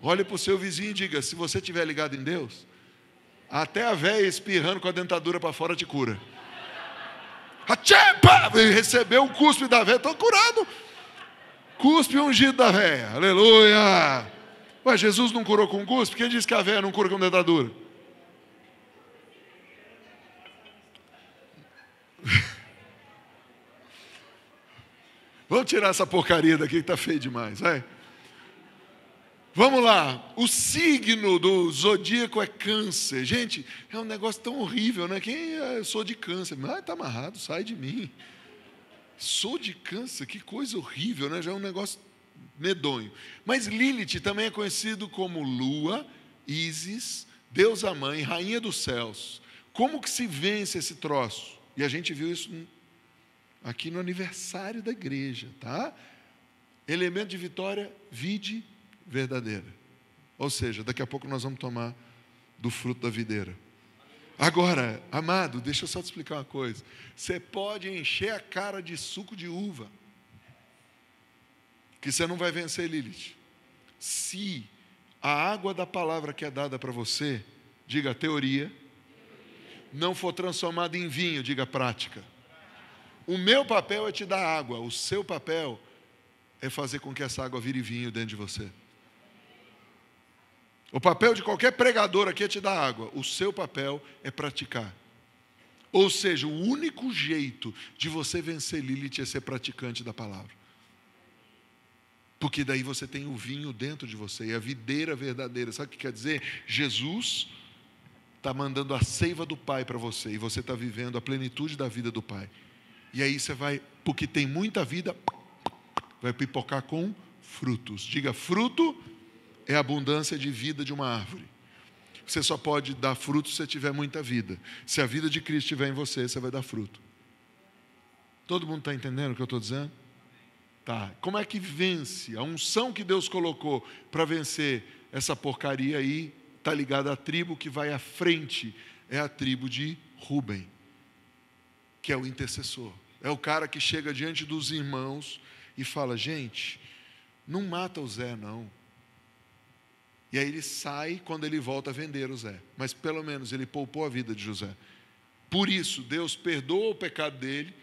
Olhe para o seu vizinho e diga: se você estiver ligado em Deus, até a véia espirrando com a dentadura para fora te cura. Recebeu o cuspe da véia, estou curado. Cuspe ungido da véia. Aleluia. Ué, Jesus não curou com cuspe? Quem disse que a véia não cura com dentadura? Vamos tirar essa porcaria daqui que está feio demais, vai. Vamos lá, o signo do zodíaco é câncer. Gente, é um negócio tão horrível, né? Quem é? eu sou de câncer? Ah, está amarrado, sai de mim. Sou de câncer, que coisa horrível, né? já é um negócio medonho. Mas Lilith também é conhecido como Lua, Isis, Deusa Mãe, Rainha dos Céus. Como que se vence esse troço? E a gente viu isso aqui no aniversário da igreja, tá? Elemento de vitória, vide verdadeira. Ou seja, daqui a pouco nós vamos tomar do fruto da videira. Agora, amado, deixa eu só te explicar uma coisa. Você pode encher a cara de suco de uva, que você não vai vencer Lilith. Se a água da palavra que é dada para você, diga teoria, não for transformada em vinho, diga prática. O meu papel é te dar água, o seu papel é fazer com que essa água vire vinho dentro de você. O papel de qualquer pregador aqui é te dar água, o seu papel é praticar. Ou seja, o único jeito de você vencer Lilith é ser praticante da palavra. Porque daí você tem o vinho dentro de você, e a videira verdadeira. Sabe o que quer dizer? Jesus está mandando a seiva do Pai para você, e você está vivendo a plenitude da vida do Pai. E aí você vai, porque tem muita vida, vai pipocar com frutos. Diga fruto é a abundância de vida de uma árvore. Você só pode dar fruto se tiver muita vida. Se a vida de Cristo estiver em você, você vai dar fruto. Todo mundo está entendendo o que eu estou dizendo? Tá. Como é que vence? A unção que Deus colocou para vencer essa porcaria aí está ligada à tribo que vai à frente. É a tribo de Rubem, que é o intercessor. É o cara que chega diante dos irmãos e fala: gente, não mata o Zé, não. E aí ele sai quando ele volta a vender o Zé. Mas pelo menos ele poupou a vida de José. Por isso, Deus perdoa o pecado dele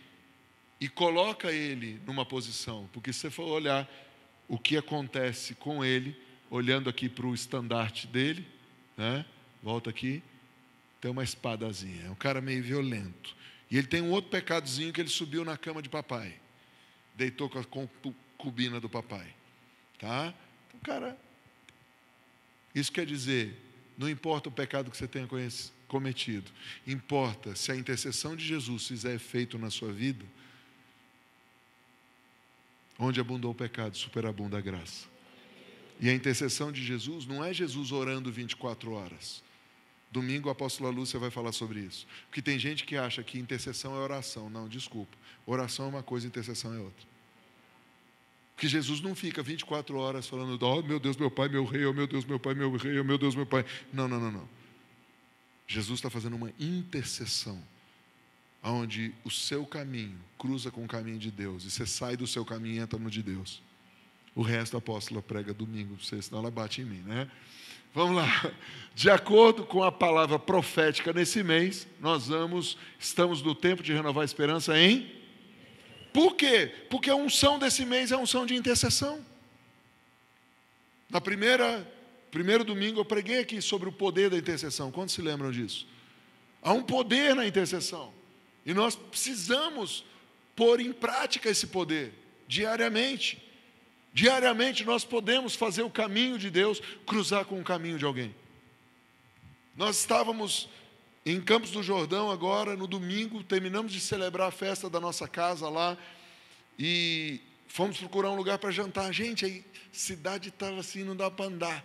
e coloca ele numa posição. Porque se você for olhar o que acontece com ele, olhando aqui para o estandarte dele, né? volta aqui, tem uma espadazinha. É um cara meio violento. E ele tem um outro pecadozinho que ele subiu na cama de papai. Deitou com a concubina do papai. Tá? Então, cara isso quer dizer, não importa o pecado que você tenha cometido, importa se a intercessão de Jesus fizer efeito na sua vida, onde abundou o pecado, superabunda a graça. E a intercessão de Jesus não é Jesus orando 24 horas. Domingo o Apóstolo Lúcia vai falar sobre isso. Porque tem gente que acha que intercessão é oração. Não, desculpa. Oração é uma coisa, intercessão é outra. Porque Jesus não fica 24 horas falando, oh meu Deus, meu Pai, meu Rei, oh meu Deus, meu Pai, meu Rei, oh meu Deus, meu Pai. Não, não, não, não. Jesus está fazendo uma intercessão, onde o seu caminho cruza com o caminho de Deus, e você sai do seu caminho e entra no de Deus. O resto a apóstola prega domingo, senão ela bate em mim, né? Vamos lá. De acordo com a palavra profética nesse mês, nós vamos, estamos no tempo de renovar a esperança em por quê? Porque a unção desse mês é a unção de intercessão. Na primeira, primeiro domingo eu preguei aqui sobre o poder da intercessão. Quantos se lembram disso? Há um poder na intercessão. E nós precisamos pôr em prática esse poder diariamente. Diariamente nós podemos fazer o caminho de Deus cruzar com o caminho de alguém. Nós estávamos em Campos do Jordão, agora, no domingo, terminamos de celebrar a festa da nossa casa lá e fomos procurar um lugar para jantar. Gente, a cidade estava assim, não dá para andar.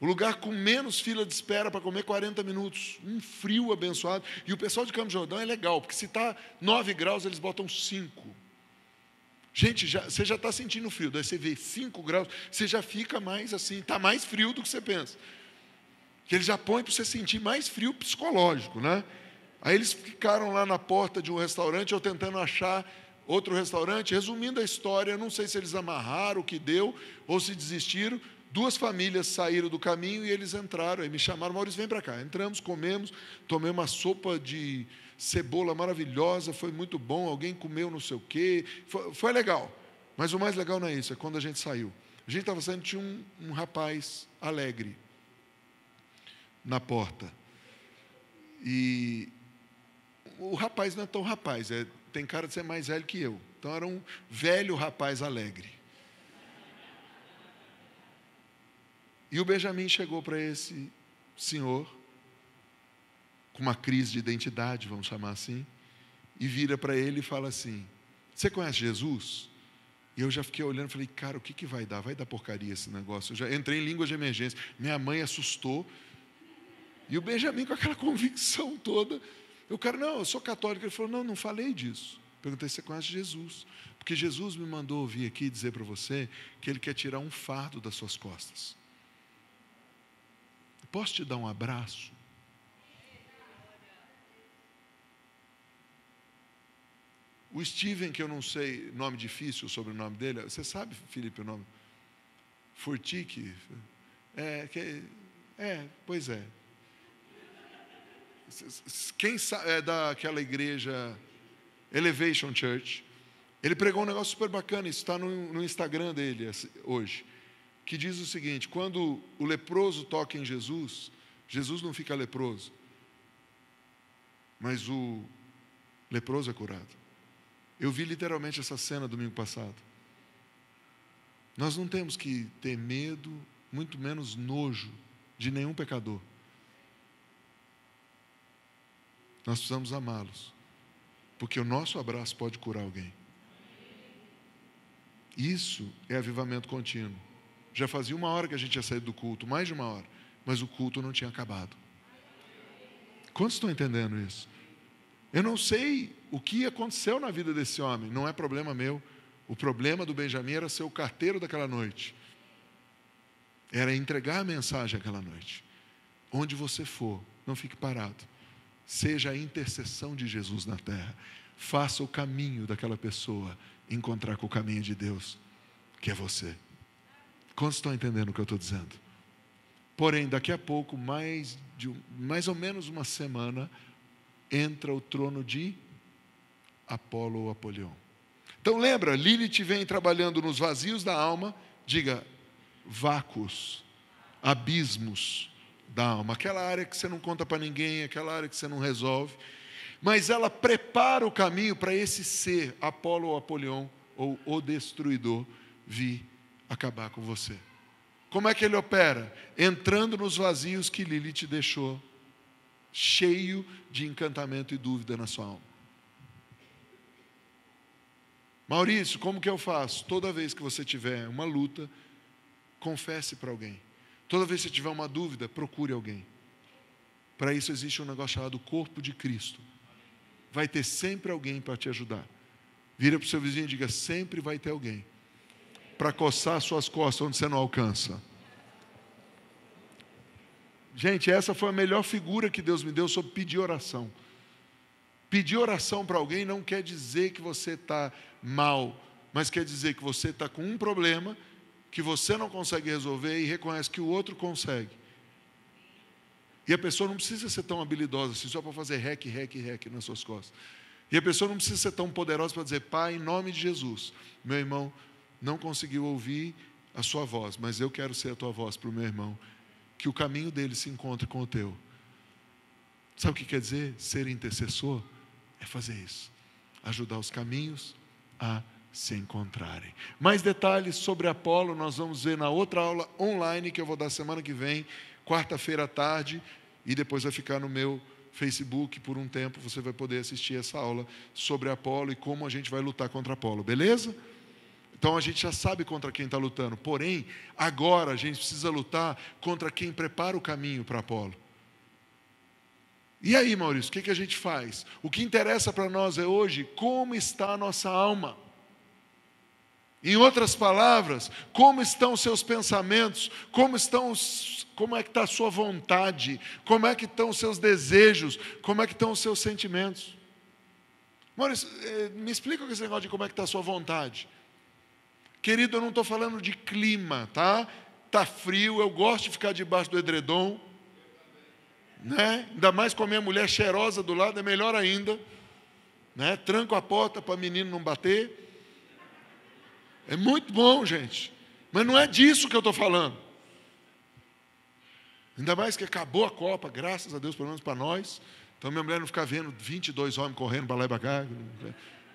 O lugar com menos fila de espera para comer 40 minutos. Um frio abençoado. E o pessoal de Campos do Jordão é legal, porque se está 9 graus, eles botam 5. Gente, já, você já está sentindo frio, daí você vê 5 graus, você já fica mais assim, está mais frio do que você pensa que ele já põe para você sentir mais frio psicológico, né? Aí eles ficaram lá na porta de um restaurante, eu tentando achar outro restaurante. Resumindo a história, não sei se eles amarraram o que deu ou se desistiram. Duas famílias saíram do caminho e eles entraram. Aí me chamaram, Maurício, vem para cá. Entramos, comemos, tomei uma sopa de cebola maravilhosa, foi muito bom. Alguém comeu não sei o quê, foi, foi legal. Mas o mais legal não é isso, é quando a gente saiu. A gente estava saindo, tinha um, um rapaz alegre, na porta. E o rapaz não é tão rapaz, é, tem cara de ser mais velho que eu. Então era um velho rapaz alegre. E o Benjamin chegou para esse senhor, com uma crise de identidade, vamos chamar assim, e vira para ele e fala assim: Você conhece Jesus? E eu já fiquei olhando e falei: Cara, o que, que vai dar? Vai dar porcaria esse negócio. Eu já entrei em língua de emergência. Minha mãe assustou e o Benjamin, com aquela convicção toda, eu quero, não, eu sou católico. Ele falou, não, não falei disso. Perguntei, você conhece Jesus? Porque Jesus me mandou vir aqui dizer para você que Ele quer tirar um fardo das suas costas. Posso te dar um abraço? O Steven, que eu não sei nome difícil, sobre o sobrenome dele, você sabe, Felipe, o nome? Fortique. É, que, é, pois é. Quem sabe, é daquela igreja Elevation Church. Ele pregou um negócio super bacana, isso está no, no Instagram dele hoje, que diz o seguinte: quando o leproso toca em Jesus, Jesus não fica leproso, mas o leproso é curado. Eu vi literalmente essa cena domingo passado. Nós não temos que ter medo, muito menos nojo de nenhum pecador. Nós precisamos amá-los, porque o nosso abraço pode curar alguém. Isso é avivamento contínuo. Já fazia uma hora que a gente tinha saído do culto, mais de uma hora, mas o culto não tinha acabado. Quantos estão entendendo isso? Eu não sei o que aconteceu na vida desse homem, não é problema meu. O problema do Benjamin era ser o carteiro daquela noite, era entregar a mensagem aquela noite. Onde você for, não fique parado seja a intercessão de Jesus na terra. Faça o caminho daquela pessoa encontrar com o caminho de Deus, que é você. Quantos estão entendendo o que eu estou dizendo? Porém, daqui a pouco, mais, de, mais ou menos uma semana, entra o trono de Apolo ou Apolion. Então lembra, Lilith vem trabalhando nos vazios da alma, diga, vácuos, abismos, da alma, aquela área que você não conta para ninguém, aquela área que você não resolve, mas ela prepara o caminho para esse ser, Apolo ou Apolion, ou o destruidor, vir acabar com você. Como é que ele opera? Entrando nos vazios que Lilith deixou, cheio de encantamento e dúvida na sua alma. Maurício, como que eu faço? Toda vez que você tiver uma luta, confesse para alguém. Toda vez que você tiver uma dúvida, procure alguém. Para isso existe um negócio chamado corpo de Cristo. Vai ter sempre alguém para te ajudar. Vira para o seu vizinho e diga: sempre vai ter alguém para coçar suas costas onde você não alcança. Gente, essa foi a melhor figura que Deus me deu sobre pedir oração. Pedir oração para alguém não quer dizer que você está mal, mas quer dizer que você está com um problema que você não consegue resolver e reconhece que o outro consegue. E a pessoa não precisa ser tão habilidosa assim, só para fazer rec, rec, rec nas suas costas. E a pessoa não precisa ser tão poderosa para dizer, Pai, em nome de Jesus, meu irmão não conseguiu ouvir a sua voz, mas eu quero ser a tua voz para o meu irmão, que o caminho dele se encontre com o teu. Sabe o que quer dizer? Ser intercessor é fazer isso, ajudar os caminhos a se encontrarem. Mais detalhes sobre Apolo nós vamos ver na outra aula online que eu vou dar semana que vem, quarta-feira à tarde, e depois vai ficar no meu Facebook por um tempo, você vai poder assistir essa aula sobre Apolo e como a gente vai lutar contra Apolo, beleza? Então a gente já sabe contra quem está lutando, porém, agora a gente precisa lutar contra quem prepara o caminho para Apolo. E aí, Maurício, o que, que a gente faz? O que interessa para nós é hoje como está a nossa alma. Em outras palavras, como estão os seus pensamentos, como, estão os, como é que está a sua vontade, como é que estão os seus desejos, como é que estão os seus sentimentos. Maurício, eh, me explica esse negócio de como é que está a sua vontade. Querido, eu não estou falando de clima, tá? Tá frio, eu gosto de ficar debaixo do edredom, né? Ainda mais com a minha mulher cheirosa do lado, é melhor ainda, né? Tranco a porta para o menino não bater. É muito bom, gente. Mas não é disso que eu estou falando. Ainda mais que acabou a Copa, graças a Deus, pelo menos para nós. Então minha mulher não ficar vendo 22 homens correndo para lá e para cá,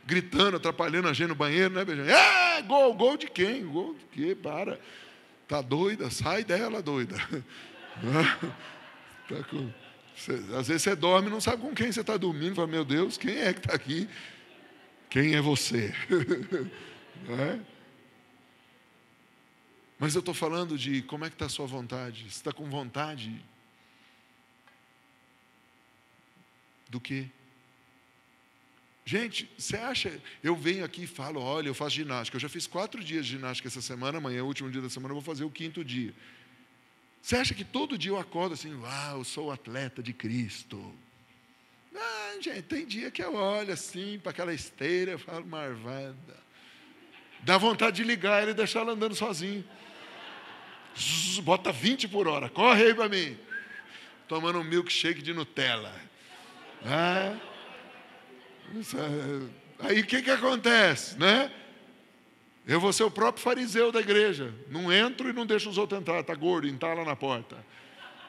gritando, atrapalhando a gente no banheiro, né, Beijão? É, gol, gol de quem? Gol de quê? Para. Tá doida? Sai dela, doida. tá com... Às vezes você dorme e não sabe com quem você está dormindo. Fala, meu Deus, quem é que está aqui? Quem é você? não é? Mas eu estou falando de como é que está a sua vontade. Você Está com vontade do quê? Gente, você acha? Eu venho aqui e falo, olha, eu faço ginástica. Eu já fiz quatro dias de ginástica essa semana, amanhã é o último dia da semana, eu vou fazer o quinto dia. Você acha que todo dia eu acordo assim, uau, eu sou o atleta de Cristo? Ah, gente, tem dia que eu olho assim para aquela esteira, eu falo, marvada. Dá vontade de ligar ele e deixar ela andando sozinho. Zzz, bota 20 por hora, corre aí para mim. Tomando um milkshake de Nutella. Ah, aí o que, que acontece, né? Eu vou ser o próprio fariseu da igreja. Não entro e não deixo os outros entrar. Está gordo, entala na porta.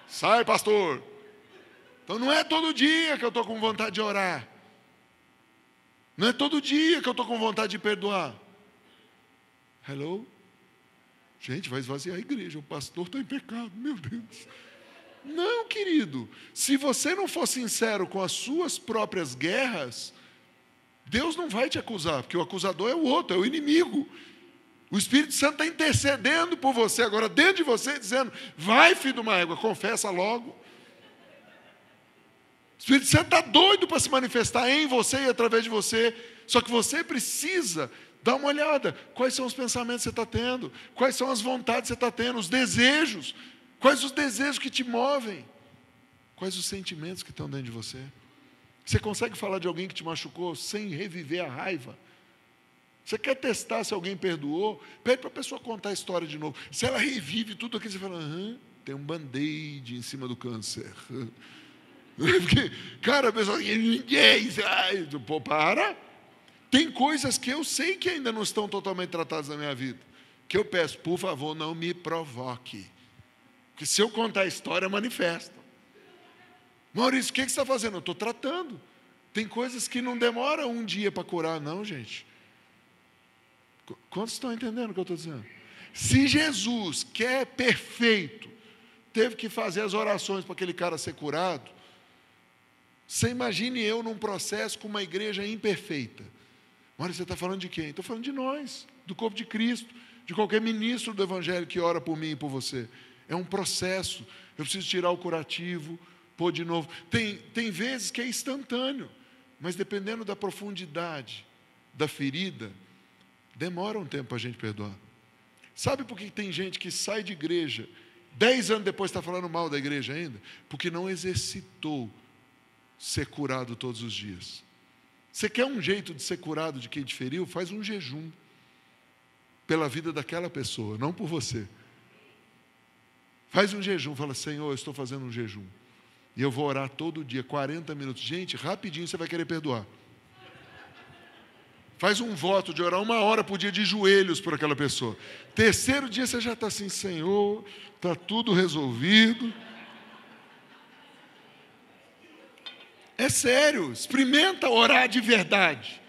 Sai, pastor. Então não é todo dia que eu estou com vontade de orar. Não é todo dia que eu estou com vontade de perdoar. Hello? Gente, vai esvaziar a igreja, o pastor está em pecado, meu Deus. Não, querido, se você não for sincero com as suas próprias guerras, Deus não vai te acusar, porque o acusador é o outro, é o inimigo. O Espírito Santo está intercedendo por você agora, dentro de você, dizendo: vai, filho de uma égua, confessa logo. O Espírito Santo está doido para se manifestar em você e através de você, só que você precisa Dá uma olhada, quais são os pensamentos que você está tendo, quais são as vontades que você está tendo, os desejos, quais os desejos que te movem, quais os sentimentos que estão dentro de você. Você consegue falar de alguém que te machucou sem reviver a raiva? Você quer testar se alguém perdoou? Pede para a pessoa contar a história de novo. Se ela revive tudo aquilo, você fala, Hã? tem um band-aid em cima do câncer. Porque, cara, a pessoa, ninguém, ai, pô, para. Tem coisas que eu sei que ainda não estão totalmente tratadas na minha vida, que eu peço, por favor, não me provoque. Porque se eu contar a história, manifesta. Maurício, o que, você está fazendo? Eu estou tratando. Tem coisas que não demoram um dia para curar, não, gente. Quantos estão entendendo o que eu estou dizendo? Se Jesus, que é perfeito, teve que fazer as orações para aquele cara ser curado, você imagine eu num processo com uma igreja imperfeita. Olha, você está falando de quem? Estou falando de nós, do corpo de Cristo, de qualquer ministro do Evangelho que ora por mim e por você. É um processo. Eu preciso tirar o curativo, pôr de novo. Tem, tem vezes que é instantâneo, mas dependendo da profundidade da ferida, demora um tempo para a gente perdoar. Sabe por que tem gente que sai de igreja, dez anos depois está falando mal da igreja ainda? Porque não exercitou ser curado todos os dias. Você quer um jeito de ser curado de quem te feriu? Faz um jejum pela vida daquela pessoa, não por você. Faz um jejum, fala, Senhor, eu estou fazendo um jejum. E eu vou orar todo dia, 40 minutos. Gente, rapidinho você vai querer perdoar. Faz um voto de orar uma hora por dia de joelhos por aquela pessoa. Terceiro dia você já está assim, Senhor, está tudo resolvido. É sério, experimenta orar de verdade.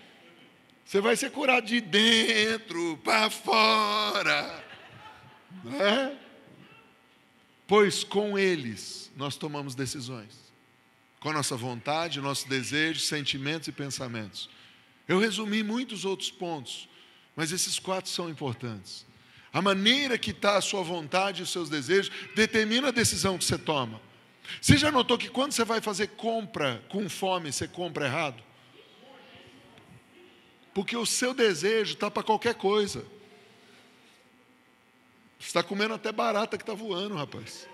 Você vai ser curado de dentro para fora. Né? Pois com eles nós tomamos decisões. Com a nossa vontade, nossos desejos, sentimentos e pensamentos. Eu resumi muitos outros pontos, mas esses quatro são importantes. A maneira que está a sua vontade e os seus desejos determina a decisão que você toma. Você já notou que quando você vai fazer compra com fome, você compra errado? Porque o seu desejo está para qualquer coisa. Você está comendo até barata que está voando, rapaz.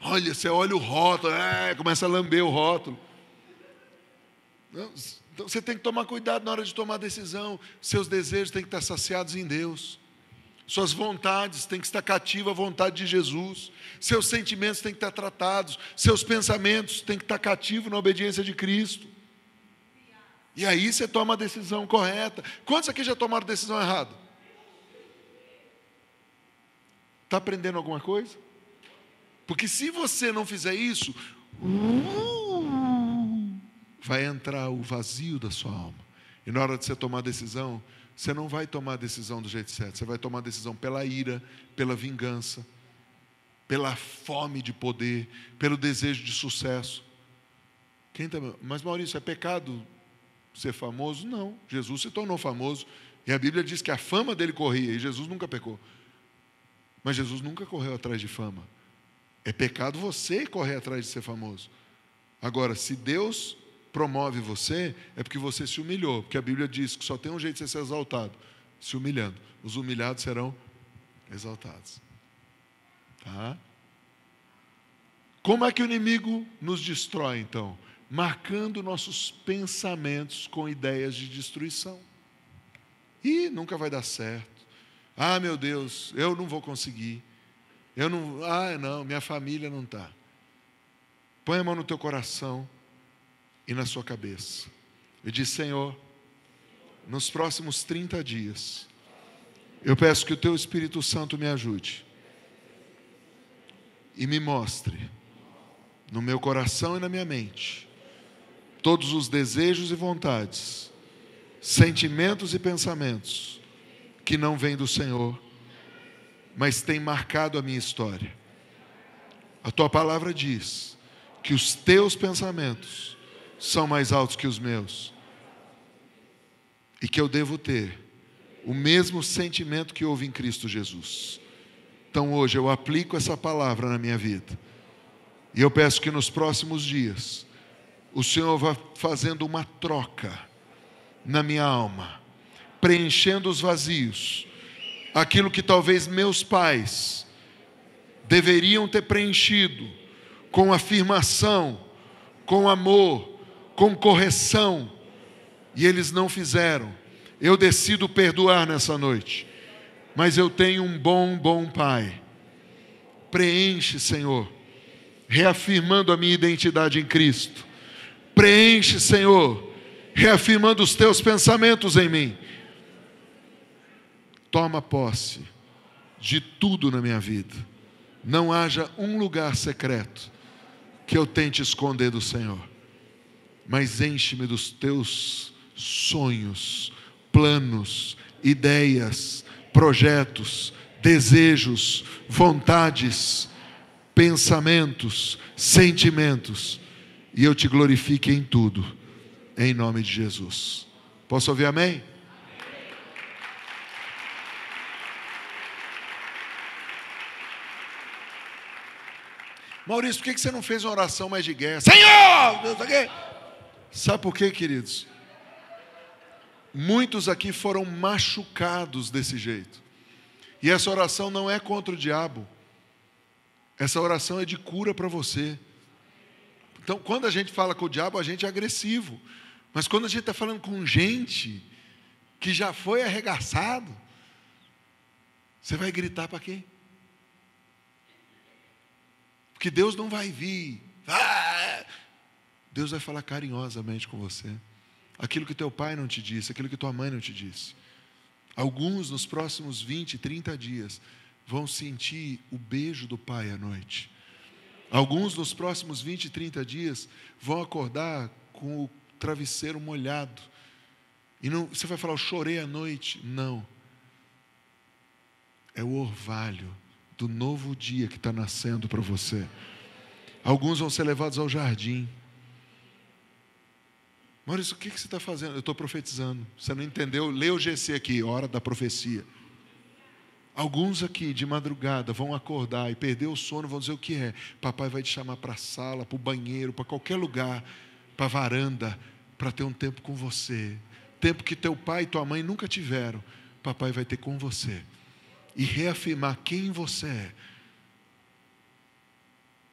Olha, você olha o rótulo, é, começa a lamber o rótulo. então você tem que tomar cuidado na hora de tomar decisão. Seus desejos têm que estar saciados em Deus. Suas vontades têm que estar cativas à vontade de Jesus. Seus sentimentos têm que estar tratados. Seus pensamentos têm que estar cativos na obediência de Cristo. E aí você toma a decisão correta. Quantos aqui já tomaram decisão errada? Está aprendendo alguma coisa? Porque se você não fizer isso, vai entrar o vazio da sua alma. E na hora de você tomar a decisão, você não vai tomar a decisão do jeito certo, você vai tomar a decisão pela ira, pela vingança, pela fome de poder, pelo desejo de sucesso. Quem tá... Mas Maurício, é pecado ser famoso? Não. Jesus se tornou famoso e a Bíblia diz que a fama dele corria e Jesus nunca pecou. Mas Jesus nunca correu atrás de fama. É pecado você correr atrás de ser famoso. Agora, se Deus promove você, é porque você se humilhou, porque a Bíblia diz que só tem um jeito de você ser exaltado, se humilhando. Os humilhados serão exaltados. Tá? Como é que o inimigo nos destrói então? Marcando nossos pensamentos com ideias de destruição. E nunca vai dar certo. Ah, meu Deus, eu não vou conseguir. Eu não, ah, não, minha família não está. Põe a mão no teu coração e na sua cabeça. E diz: Senhor, nos próximos 30 dias, eu peço que o Teu Espírito Santo me ajude e me mostre no meu coração e na minha mente todos os desejos e vontades, sentimentos e pensamentos que não vêm do Senhor, mas têm marcado a minha história. A tua palavra diz que os teus pensamentos são mais altos que os meus. E que eu devo ter o mesmo sentimento que houve em Cristo Jesus. Então hoje eu aplico essa palavra na minha vida. E eu peço que nos próximos dias o Senhor vá fazendo uma troca na minha alma, preenchendo os vazios, aquilo que talvez meus pais deveriam ter preenchido com afirmação, com amor, com correção, e eles não fizeram. Eu decido perdoar nessa noite, mas eu tenho um bom, bom Pai. Preenche, Senhor, reafirmando a minha identidade em Cristo. Preenche, Senhor, reafirmando os teus pensamentos em mim. Toma posse de tudo na minha vida. Não haja um lugar secreto que eu tente esconder do Senhor mas enche-me dos teus sonhos, planos, ideias, projetos, desejos, vontades, pensamentos, sentimentos, e eu te glorifique em tudo, em nome de Jesus. Posso ouvir amém? Maurício, por que você não fez uma oração mais de guerra? Senhor! Deus, okay? Sabe por quê, queridos? Muitos aqui foram machucados desse jeito. E essa oração não é contra o diabo. Essa oração é de cura para você. Então, quando a gente fala com o diabo, a gente é agressivo. Mas quando a gente está falando com gente que já foi arregaçado, você vai gritar para quem? Porque Deus não vai vir. Ah! Deus vai falar carinhosamente com você. Aquilo que teu pai não te disse, aquilo que tua mãe não te disse. Alguns nos próximos 20, 30 dias vão sentir o beijo do pai à noite. Alguns nos próximos 20, 30 dias vão acordar com o travesseiro molhado. E não, você vai falar, eu chorei à noite. Não. É o orvalho do novo dia que está nascendo para você. Alguns vão ser levados ao jardim. Maurício, o que, que você está fazendo? Eu estou profetizando. Você não entendeu? Lê o GC aqui, hora da profecia. Alguns aqui de madrugada vão acordar e perder o sono, vão dizer o que é. Papai vai te chamar para a sala, para o banheiro, para qualquer lugar, para a varanda, para ter um tempo com você. Tempo que teu pai e tua mãe nunca tiveram. Papai vai ter com você. E reafirmar quem você é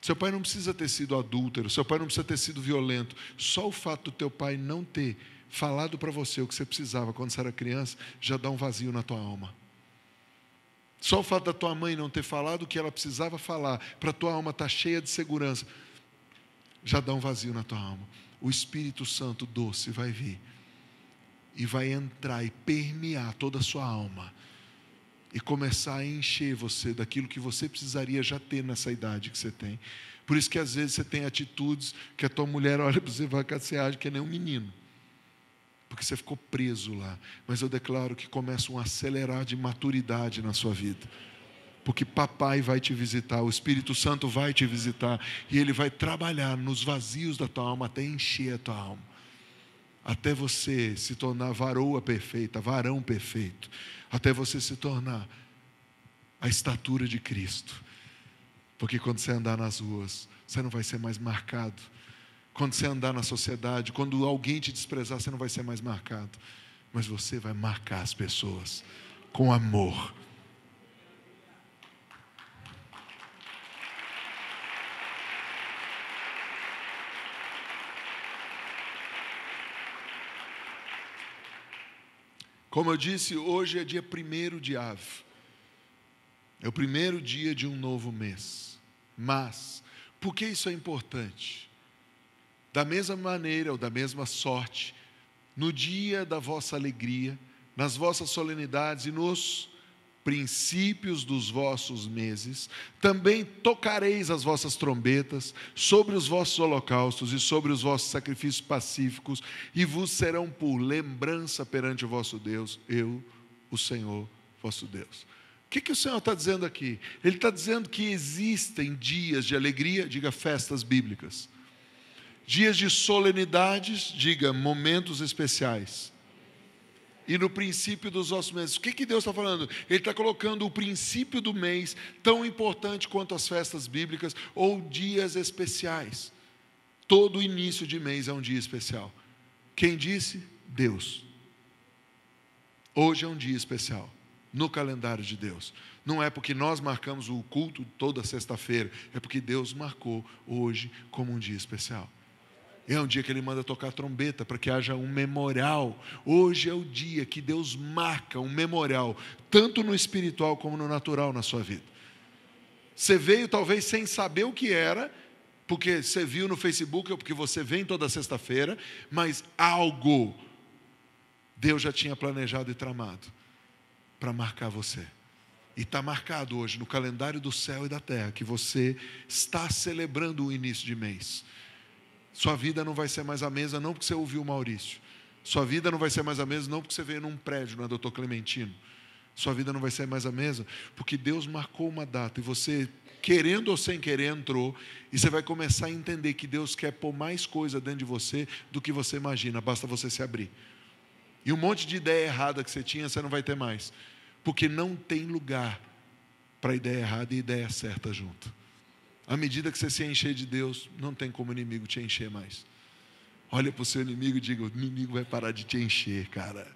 seu pai não precisa ter sido adúltero, seu pai não precisa ter sido violento. Só o fato do teu pai não ter falado para você o que você precisava quando você era criança já dá um vazio na tua alma. Só o fato da tua mãe não ter falado o que ela precisava falar, para a tua alma estar tá cheia de segurança, já dá um vazio na tua alma. O Espírito Santo doce vai vir e vai entrar e permear toda a sua alma e começar a encher você daquilo que você precisaria já ter nessa idade que você tem. Por isso que às vezes você tem atitudes que a tua mulher olha para você e fala, você acha que é nem um menino. Porque você ficou preso lá. Mas eu declaro que começa um acelerar de maturidade na sua vida. Porque papai vai te visitar, o Espírito Santo vai te visitar e ele vai trabalhar nos vazios da tua alma até encher a tua alma. Até você se tornar varoa perfeita, varão perfeito até você se tornar a estatura de Cristo. Porque quando você andar nas ruas, você não vai ser mais marcado. Quando você andar na sociedade, quando alguém te desprezar, você não vai ser mais marcado. Mas você vai marcar as pessoas com amor, Como eu disse, hoje é dia primeiro de Av. É o primeiro dia de um novo mês. Mas, por que isso é importante? Da mesma maneira ou da mesma sorte, no dia da vossa alegria, nas vossas solenidades e nos princípios dos vossos meses, também tocareis as vossas trombetas sobre os vossos holocaustos e sobre os vossos sacrifícios pacíficos, e vos serão por lembrança perante o vosso Deus, eu, o Senhor vosso Deus. O que, que o Senhor está dizendo aqui? Ele está dizendo que existem dias de alegria, diga festas bíblicas, dias de solenidades, diga momentos especiais e no princípio dos nossos meses. O que, que Deus está falando? Ele está colocando o princípio do mês tão importante quanto as festas bíblicas ou dias especiais. Todo início de mês é um dia especial. Quem disse? Deus. Hoje é um dia especial no calendário de Deus. Não é porque nós marcamos o culto toda sexta-feira, é porque Deus marcou hoje como um dia especial. É um dia que ele manda tocar trombeta para que haja um memorial. Hoje é o dia que Deus marca um memorial, tanto no espiritual como no natural na sua vida. Você veio talvez sem saber o que era, porque você viu no Facebook ou porque você vem toda sexta-feira, mas algo Deus já tinha planejado e tramado para marcar você. E está marcado hoje no calendário do céu e da terra que você está celebrando o início de mês. Sua vida não vai ser mais a mesma, não porque você ouviu o Maurício. Sua vida não vai ser mais a mesma, não porque você veio num prédio, não é, doutor Clementino? Sua vida não vai ser mais a mesma, porque Deus marcou uma data e você, querendo ou sem querer, entrou. E você vai começar a entender que Deus quer pôr mais coisa dentro de você do que você imagina, basta você se abrir. E um monte de ideia errada que você tinha, você não vai ter mais, porque não tem lugar para ideia errada e ideia certa junto. À medida que você se encher de Deus, não tem como o inimigo te encher mais. Olha para o seu inimigo e diga: o inimigo vai parar de te encher, cara.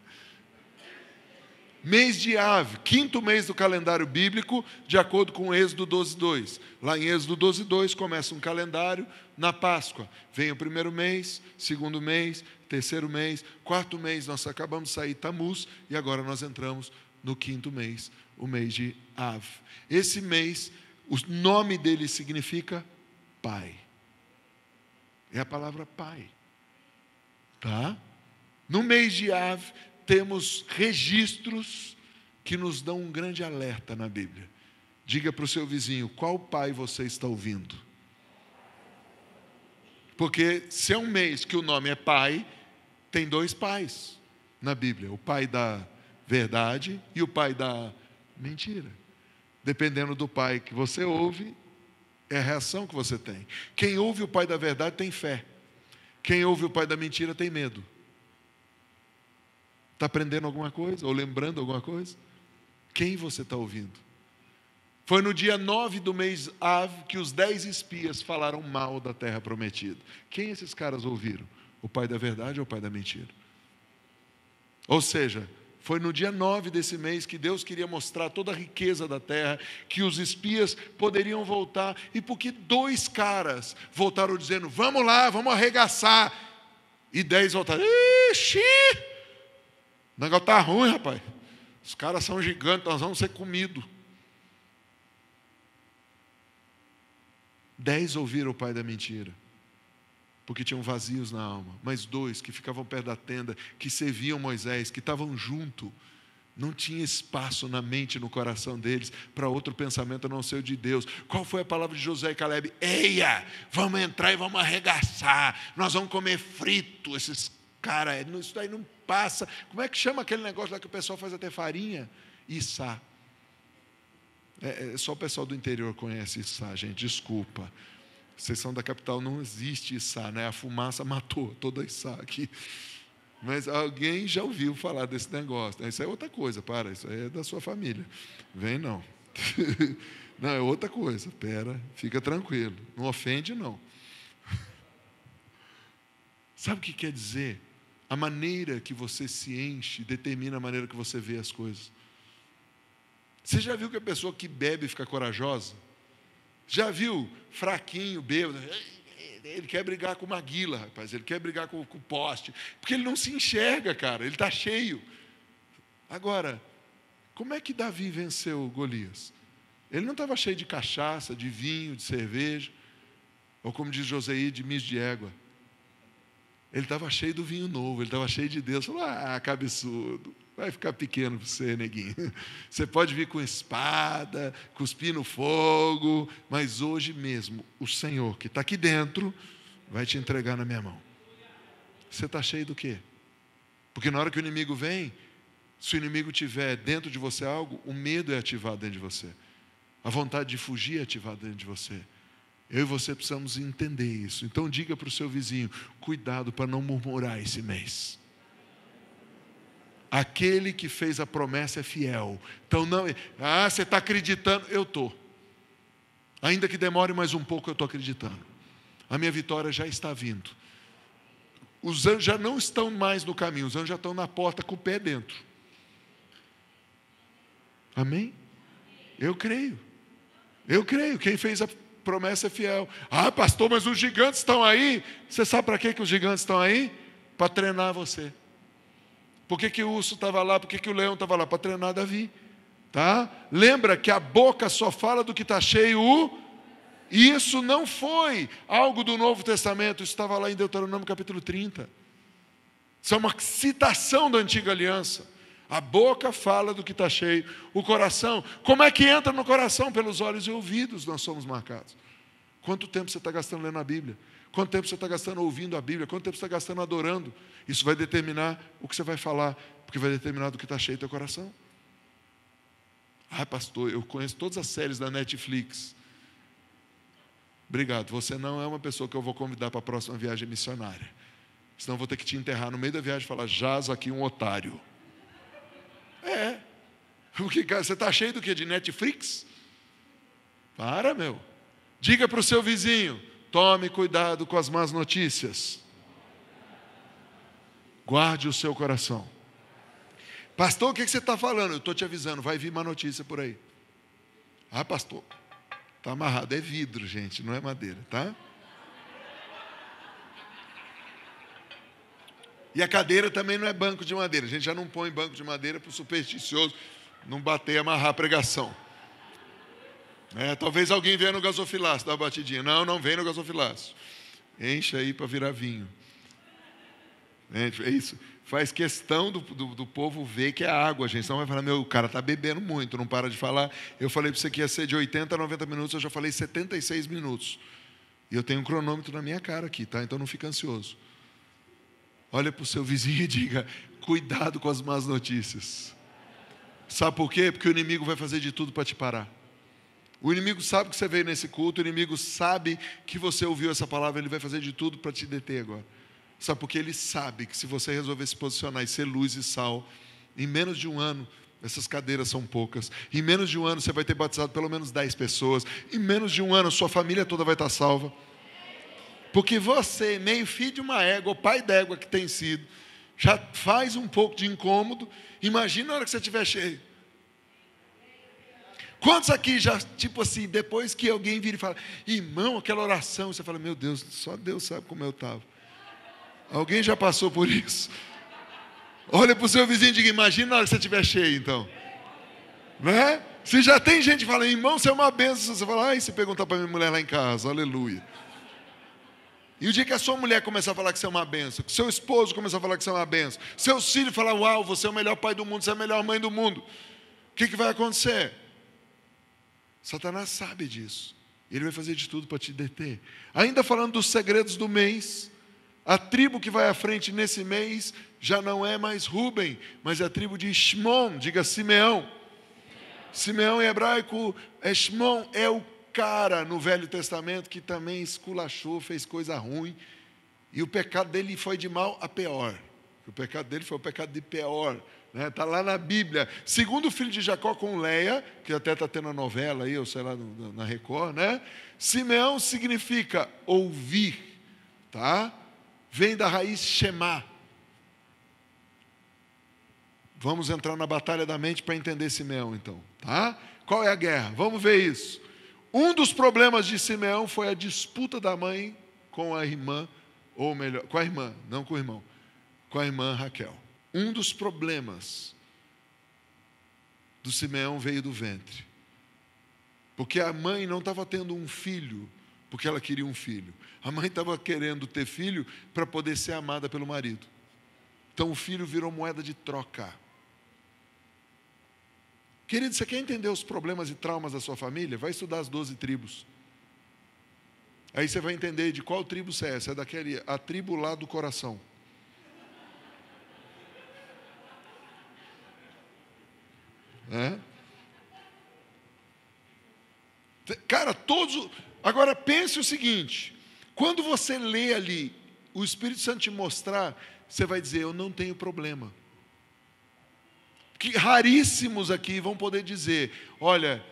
Mês de Ave, quinto mês do calendário bíblico, de acordo com Êxodo 12:2. Lá em Êxodo 12:2 começa um calendário na Páscoa. Vem o primeiro mês, segundo mês, terceiro mês, quarto mês. Nós acabamos de sair Tamuz e agora nós entramos no quinto mês, o mês de Ave. Esse mês o nome dele significa Pai. É a palavra Pai. Tá? No mês de Ave temos registros que nos dão um grande alerta na Bíblia. Diga para o seu vizinho: qual pai você está ouvindo? Porque se é um mês que o nome é pai, tem dois pais na Bíblia: o pai da verdade e o pai da mentira. Dependendo do pai que você ouve, é a reação que você tem. Quem ouve o pai da verdade tem fé. Quem ouve o pai da mentira tem medo. Está aprendendo alguma coisa? Ou lembrando alguma coisa? Quem você está ouvindo? Foi no dia 9 do mês Av que os dez espias falaram mal da terra prometida. Quem esses caras ouviram? O pai da verdade ou o pai da mentira? Ou seja, foi no dia 9 desse mês que Deus queria mostrar toda a riqueza da terra, que os espias poderiam voltar. E porque dois caras voltaram dizendo: Vamos lá, vamos arregaçar. E dez voltaram: Ixi, o negócio tá ruim, rapaz. Os caras são gigantes, nós vamos ser comidos. Dez ouviram o pai da mentira porque tinham vazios na alma, mas dois que ficavam perto da tenda, que serviam Moisés, que estavam junto, não tinha espaço na mente, no coração deles, para outro pensamento a não ser o de Deus. Qual foi a palavra de José e Caleb? Eia, vamos entrar e vamos arregaçar, nós vamos comer frito, esses caras, isso daí não passa. Como é que chama aquele negócio lá que o pessoal faz até farinha? Içá. É, é, só o pessoal do interior conhece Içá, gente, desculpa seção da capital não existe Issá, né? A fumaça matou toda Issá aqui. Mas alguém já ouviu falar desse negócio. Né? Isso é outra coisa, para, isso é da sua família. Vem não. Não, é outra coisa. Pera, fica tranquilo. Não ofende, não. Sabe o que quer dizer? A maneira que você se enche determina a maneira que você vê as coisas. Você já viu que a pessoa que bebe fica corajosa? Já viu? Fraquinho, bêbado. Ele quer brigar com o Maguila, rapaz. Ele quer brigar com, o poste. Porque ele não se enxerga, cara. Ele está cheio. Agora, como é que Davi venceu Golias? Ele não estava cheio de cachaça, de vinho, de cerveja. Ou como diz Joseí, de mis de égua. Ele estava cheio do vinho novo, ele estava cheio de Deus. Falou, ah, cabeçudo. Vai ficar pequeno para você, neguinho. Você pode vir com espada, cuspir no fogo, mas hoje mesmo o Senhor que está aqui dentro vai te entregar na minha mão. Você está cheio do quê? Porque na hora que o inimigo vem, se o inimigo tiver dentro de você algo, o medo é ativado dentro de você. A vontade de fugir é ativada dentro de você. Eu e você precisamos entender isso. Então diga para o seu vizinho: cuidado para não murmurar esse mês. Aquele que fez a promessa é fiel. Então não, ah, você está acreditando? Eu estou. Ainda que demore mais um pouco, eu estou acreditando. A minha vitória já está vindo. Os anjos já não estão mais no caminho, os anjos já estão na porta com o pé dentro. Amém? Eu creio. Eu creio. Quem fez a promessa é fiel. Ah, pastor, mas os gigantes estão aí. Você sabe para que, que os gigantes estão aí? Para treinar você. Por que, que o urso estava lá? Por que, que o leão estava lá? Para treinar Davi. Tá? Lembra que a boca só fala do que está cheio e isso não foi algo do Novo Testamento, isso estava lá em Deuteronômio capítulo 30. Isso é uma citação da antiga aliança. A boca fala do que está cheio, o coração. Como é que entra no coração? Pelos olhos e ouvidos nós somos marcados. Quanto tempo você está gastando lendo a Bíblia? Quanto tempo você está gastando ouvindo a Bíblia? Quanto tempo você está gastando adorando? Isso vai determinar o que você vai falar, porque vai determinar do que está cheio teu coração. Ah, pastor, eu conheço todas as séries da Netflix. Obrigado. Você não é uma pessoa que eu vou convidar para a próxima viagem missionária. Senão vou ter que te enterrar no meio da viagem e falar: jaz aqui um otário. É. O que, é? você está cheio do que? De Netflix? Para, meu. Diga para o seu vizinho: Tome cuidado com as más notícias. Guarde o seu coração. Pastor, o que você está falando? Eu estou te avisando, vai vir má notícia por aí. Ah, pastor, está amarrado. É vidro, gente, não é madeira, tá? E a cadeira também não é banco de madeira. A gente já não põe banco de madeira para o supersticioso não bater e amarrar a pregação. É, talvez alguém venha no gasofilácio, dá uma batidinha. Não, não vem no gasofilácio. Enche aí para virar vinho. É isso. Faz questão do, do, do, povo ver que é água, gente. Não vai falar, meu, o cara está bebendo muito, não para de falar. Eu falei para você que ia ser de 80 a 90 minutos, eu já falei 76 minutos. E eu tenho um cronômetro na minha cara aqui, tá? Então não fica ansioso. Olha para o seu vizinho e diga: cuidado com as más notícias. Sabe por quê? Porque o inimigo vai fazer de tudo para te parar. O inimigo sabe que você veio nesse culto, o inimigo sabe que você ouviu essa palavra, ele vai fazer de tudo para te deter agora. Sabe, porque ele sabe que se você resolver se posicionar e ser luz e sal, em menos de um ano, essas cadeiras são poucas. Em menos de um ano, você vai ter batizado pelo menos 10 pessoas. Em menos de um ano, sua família toda vai estar salva. Porque você, meio filho de uma égua, pai d'égua que tem sido, já faz um pouco de incômodo. Imagina a hora que você estiver cheio. Quantos aqui já, tipo assim, depois que alguém vira e fala, irmão, aquela oração, você fala, meu Deus, só Deus sabe como eu estava. Alguém já passou por isso? Olha para o seu vizinho e diga, imagina na hora que você estiver cheio, então. Né? Se já tem gente fala irmão, você é uma benção. Você fala, ai, se perguntar para minha mulher lá em casa, aleluia. E o dia que a sua mulher começar a falar que você é uma benção, que seu esposo começar a falar que você é uma benção, seus filhos falar, uau, você é o melhor pai do mundo, você é a melhor mãe do mundo, o que, que vai acontecer? Satanás sabe disso. Ele vai fazer de tudo para te deter. Ainda falando dos segredos do mês, a tribo que vai à frente nesse mês já não é mais Ruben, mas é a tribo de Shimon, diga Simeão. Simeão em hebraico, é Shimon é o cara no Velho Testamento que também esculachou, fez coisa ruim, e o pecado dele foi de mal a pior. O pecado dele foi o pecado de pior Está né? Tá lá na Bíblia. Segundo o filho de Jacó com Leia, que até está tendo a novela aí, ou sei lá, na Record, né? Simeão significa ouvir, tá? Vem da raiz Shema. Vamos entrar na batalha da mente para entender Simeão, então, tá? Qual é a guerra? Vamos ver isso. Um dos problemas de Simeão foi a disputa da mãe com a irmã, ou melhor, com a irmã, não com o irmão, com a irmã Raquel. Um dos problemas do Simeão veio do ventre. Porque a mãe não estava tendo um filho porque ela queria um filho. A mãe estava querendo ter filho para poder ser amada pelo marido. Então o filho virou moeda de troca. Querido, você quer entender os problemas e traumas da sua família? Vai estudar as 12 tribos. Aí você vai entender de qual tribo você é. Você é daquele, a tribo lá do coração. Né? Cara, todos. Agora pense o seguinte: quando você lê ali, o Espírito Santo te mostrar, você vai dizer, eu não tenho problema. Que raríssimos aqui vão poder dizer, olha,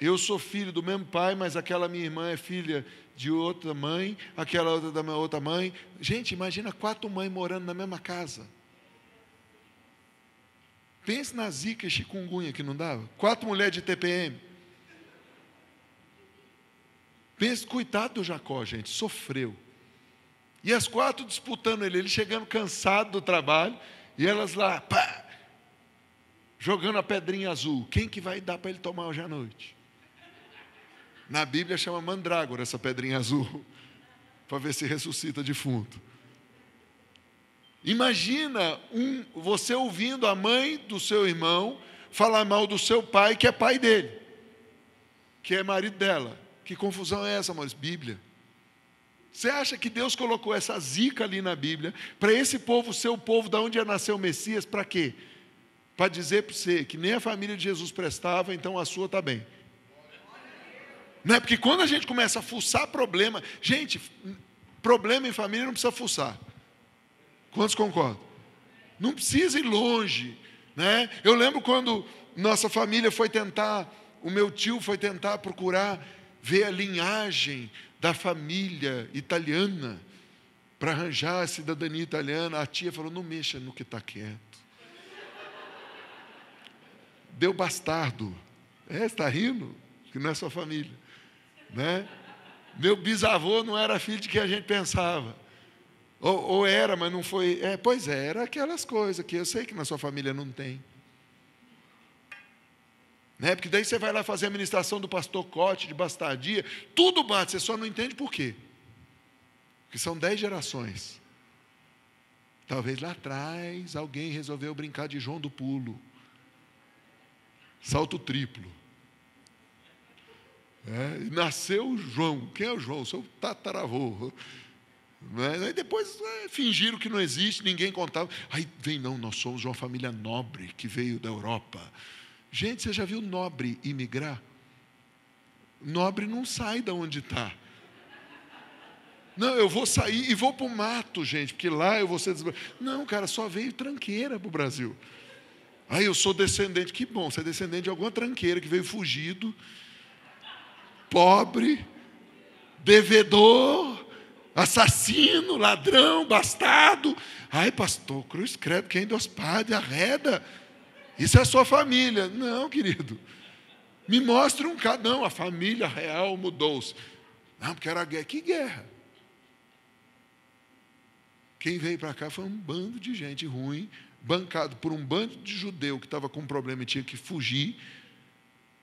eu sou filho do mesmo pai, mas aquela minha irmã é filha de outra mãe, aquela outra da minha outra mãe. Gente, imagina quatro mães morando na mesma casa. Pense na zika e chikungunya que não dava. Quatro mulheres de TPM. Pense, coitado do Jacó, gente, sofreu. E as quatro disputando ele, ele chegando cansado do trabalho, e elas lá, pá, jogando a pedrinha azul. Quem que vai dar para ele tomar hoje à noite? Na Bíblia chama mandrágora essa pedrinha azul, para ver se ressuscita defunto. Imagina um, você ouvindo a mãe do seu irmão falar mal do seu pai, que é pai dele, que é marido dela. Que confusão é essa, mas Bíblia. Você acha que Deus colocou essa zica ali na Bíblia para esse povo ser o povo da onde ia nascer o Messias? Para quê? Para dizer para você que nem a família de Jesus prestava, então a sua está bem. Não é porque quando a gente começa a fuçar problema, gente, problema em família não precisa fuçar. Quantos concordam? Não precisa ir longe. Né? Eu lembro quando nossa família foi tentar, o meu tio foi tentar procurar ver a linhagem da família italiana para arranjar a cidadania italiana. A tia falou: não mexa no que está quieto. Deu bastardo. É, está rindo? Que não é sua família. Né? Meu bisavô não era filho de quem a gente pensava. Ou, ou era, mas não foi. É, pois é, era aquelas coisas que eu sei que na sua família não tem. Né? Porque daí você vai lá fazer a ministração do pastor Cote, de bastardia, tudo bate, você só não entende por quê. Porque são dez gerações. Talvez lá atrás alguém resolveu brincar de João do Pulo, salto triplo. É, nasceu João. Quem é o João? Seu tataravô. Né? depois é, fingiram que não existe, ninguém contava. Aí vem, não, nós somos uma família nobre que veio da Europa. Gente, você já viu nobre imigrar? Nobre não sai da onde está. Não, eu vou sair e vou para o mato, gente, porque lá eu vou ser desbra... Não, cara, só veio tranqueira para o Brasil. Aí eu sou descendente, que bom, você é descendente de alguma tranqueira que veio fugido, pobre, devedor, assassino, ladrão, bastardo. Ai, pastor, cruz credo, quem dos padres, arreda. Isso é a sua família. Não, querido. Me mostre um cara. Não, a família real mudou-se. Não, porque era guerra. Que guerra? Quem veio para cá foi um bando de gente ruim, bancado por um bando de judeu que estava com um problema e tinha que fugir.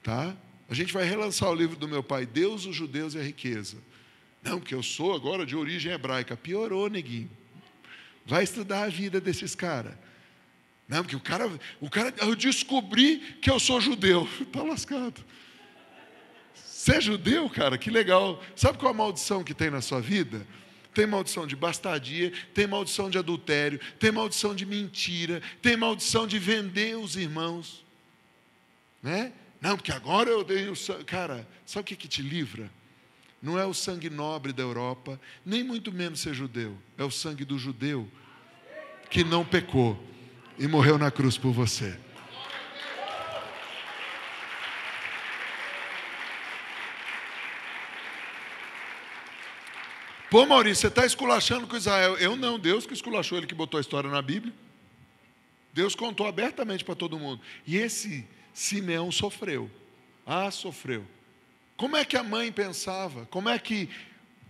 Tá? A gente vai relançar o livro do meu pai, Deus, os Judeus e a Riqueza. Não, que eu sou agora de origem hebraica. Piorou, neguinho. Vai estudar a vida desses caras. Não, porque o cara, o cara, eu descobri que eu sou judeu. Está lascado. Você é judeu, cara? Que legal. Sabe qual a maldição que tem na sua vida? Tem maldição de bastardia, tem maldição de adultério, tem maldição de mentira, tem maldição de vender os irmãos. Né? Não, porque agora eu tenho. Cara, sabe o que, que te livra? Não é o sangue nobre da Europa, nem muito menos ser judeu. É o sangue do judeu que não pecou e morreu na cruz por você. Pô, Maurício, você está esculachando com Israel. Eu não, Deus que esculachou, ele que botou a história na Bíblia. Deus contou abertamente para todo mundo. E esse Simeão sofreu. Ah, sofreu. Como é que a mãe pensava? Como é que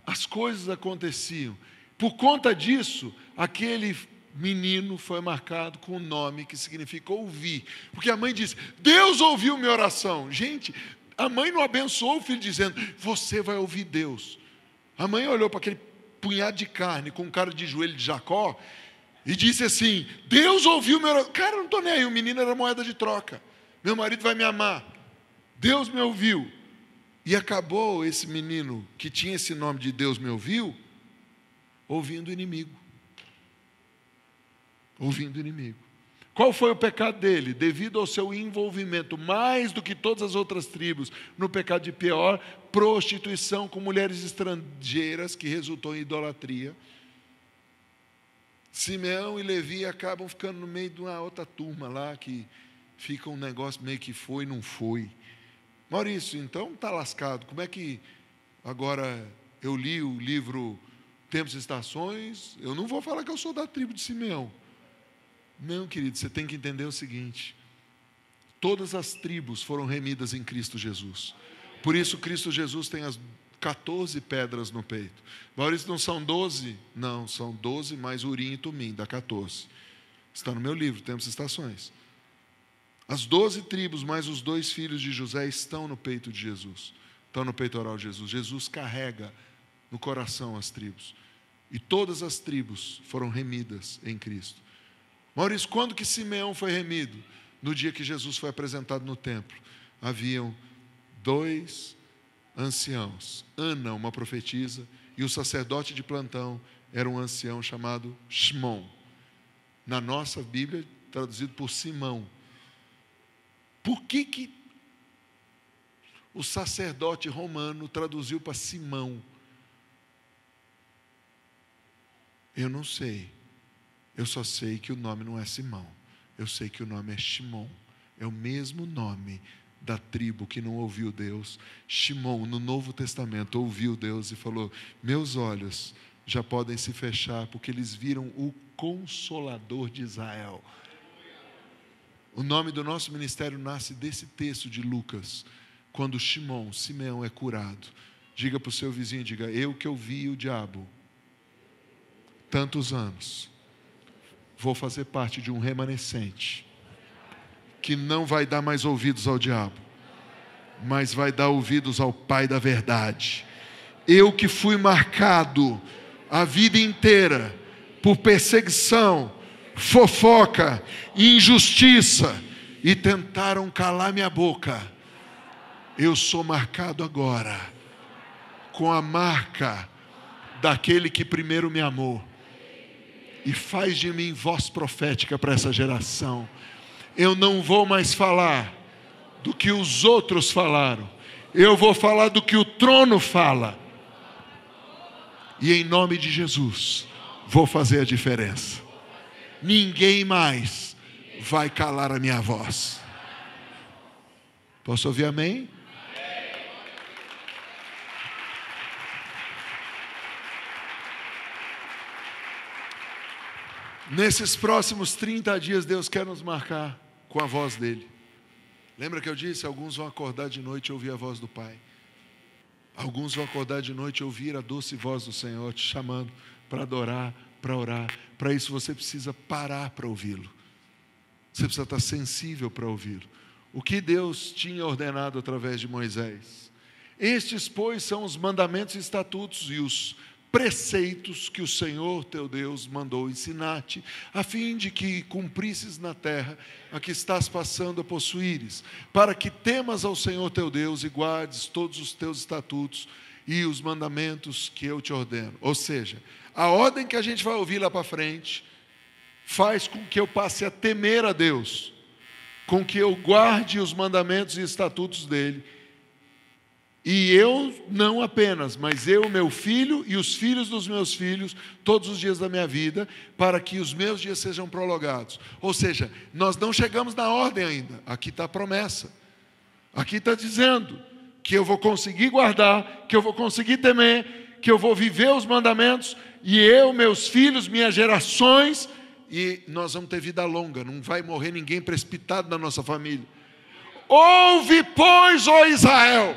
as coisas aconteciam? Por conta disso, aquele menino foi marcado com um nome que significa ouvir. Porque a mãe disse: Deus ouviu minha oração. Gente, a mãe não abençoou o filho dizendo: Você vai ouvir Deus. A mãe olhou para aquele punhado de carne com o cara de joelho de Jacó e disse assim: Deus ouviu minha oração. Cara, não estou nem aí. O menino era moeda de troca. Meu marido vai me amar. Deus me ouviu. E acabou esse menino que tinha esse nome de Deus me ouviu, ouvindo o inimigo. Ouvindo o inimigo. Qual foi o pecado dele? Devido ao seu envolvimento, mais do que todas as outras tribos, no pecado de pior, prostituição com mulheres estrangeiras, que resultou em idolatria. Simeão e Levi acabam ficando no meio de uma outra turma lá, que fica um negócio meio que foi, não foi. Maurício, então está lascado. Como é que agora eu li o livro Tempos e Estações? Eu não vou falar que eu sou da tribo de Simeão. Não, querido, você tem que entender o seguinte: todas as tribos foram remidas em Cristo Jesus. Por isso, Cristo Jesus tem as 14 pedras no peito. Maurício, não são 12? Não, são 12 mais Urim e Tumim, dá 14. Está no meu livro, Tempos e Estações. As doze tribos, mais os dois filhos de José, estão no peito de Jesus, estão no peitoral de Jesus. Jesus carrega no coração as tribos. E todas as tribos foram remidas em Cristo. Maurício, quando que Simeão foi remido? No dia que Jesus foi apresentado no templo. Haviam dois anciãos, Ana, uma profetisa, e o sacerdote de plantão era um ancião chamado Shimon. Na nossa Bíblia, traduzido por Simão por que, que o sacerdote romano traduziu para Simão? Eu não sei. Eu só sei que o nome não é Simão. Eu sei que o nome é Shimon. É o mesmo nome da tribo que não ouviu Deus. Shimon, no Novo Testamento, ouviu Deus e falou: Meus olhos já podem se fechar, porque eles viram o consolador de Israel. O nome do nosso ministério nasce desse texto de Lucas, quando Simão, Simeão é curado. Diga para o seu vizinho, diga, eu que eu vi o diabo tantos anos, vou fazer parte de um remanescente que não vai dar mais ouvidos ao diabo, mas vai dar ouvidos ao Pai da verdade. Eu que fui marcado a vida inteira por perseguição, fofoca, injustiça e tentaram calar minha boca. Eu sou marcado agora com a marca daquele que primeiro me amou. E faz de mim voz profética para essa geração. Eu não vou mais falar do que os outros falaram. Eu vou falar do que o trono fala. E em nome de Jesus, vou fazer a diferença ninguém mais vai calar a minha voz. Posso ouvir amém? Nesses próximos 30 dias, Deus quer nos marcar com a voz dele. Lembra que eu disse? Alguns vão acordar de noite e ouvir a voz do Pai. Alguns vão acordar de noite e ouvir a doce voz do Senhor te chamando para adorar, para orar. Para isso você precisa parar para ouvi-lo. Você precisa estar sensível para ouvi-lo. O que Deus tinha ordenado através de Moisés. Estes, pois, são os mandamentos e estatutos e os preceitos que o Senhor teu Deus mandou ensinar-te, a fim de que cumprisses na terra a que estás passando a possuíres, para que temas ao Senhor teu Deus e guardes todos os teus estatutos e os mandamentos que eu te ordeno. Ou seja, a ordem que a gente vai ouvir lá para frente faz com que eu passe a temer a Deus, com que eu guarde os mandamentos e estatutos dele. E eu não apenas, mas eu, meu filho e os filhos dos meus filhos, todos os dias da minha vida, para que os meus dias sejam prolongados. Ou seja, nós não chegamos na ordem ainda. Aqui está a promessa. Aqui está dizendo que eu vou conseguir guardar, que eu vou conseguir temer, que eu vou viver os mandamentos, e eu, meus filhos, minhas gerações, e nós vamos ter vida longa, não vai morrer ninguém precipitado na nossa família. Ouve, pois, ó Israel,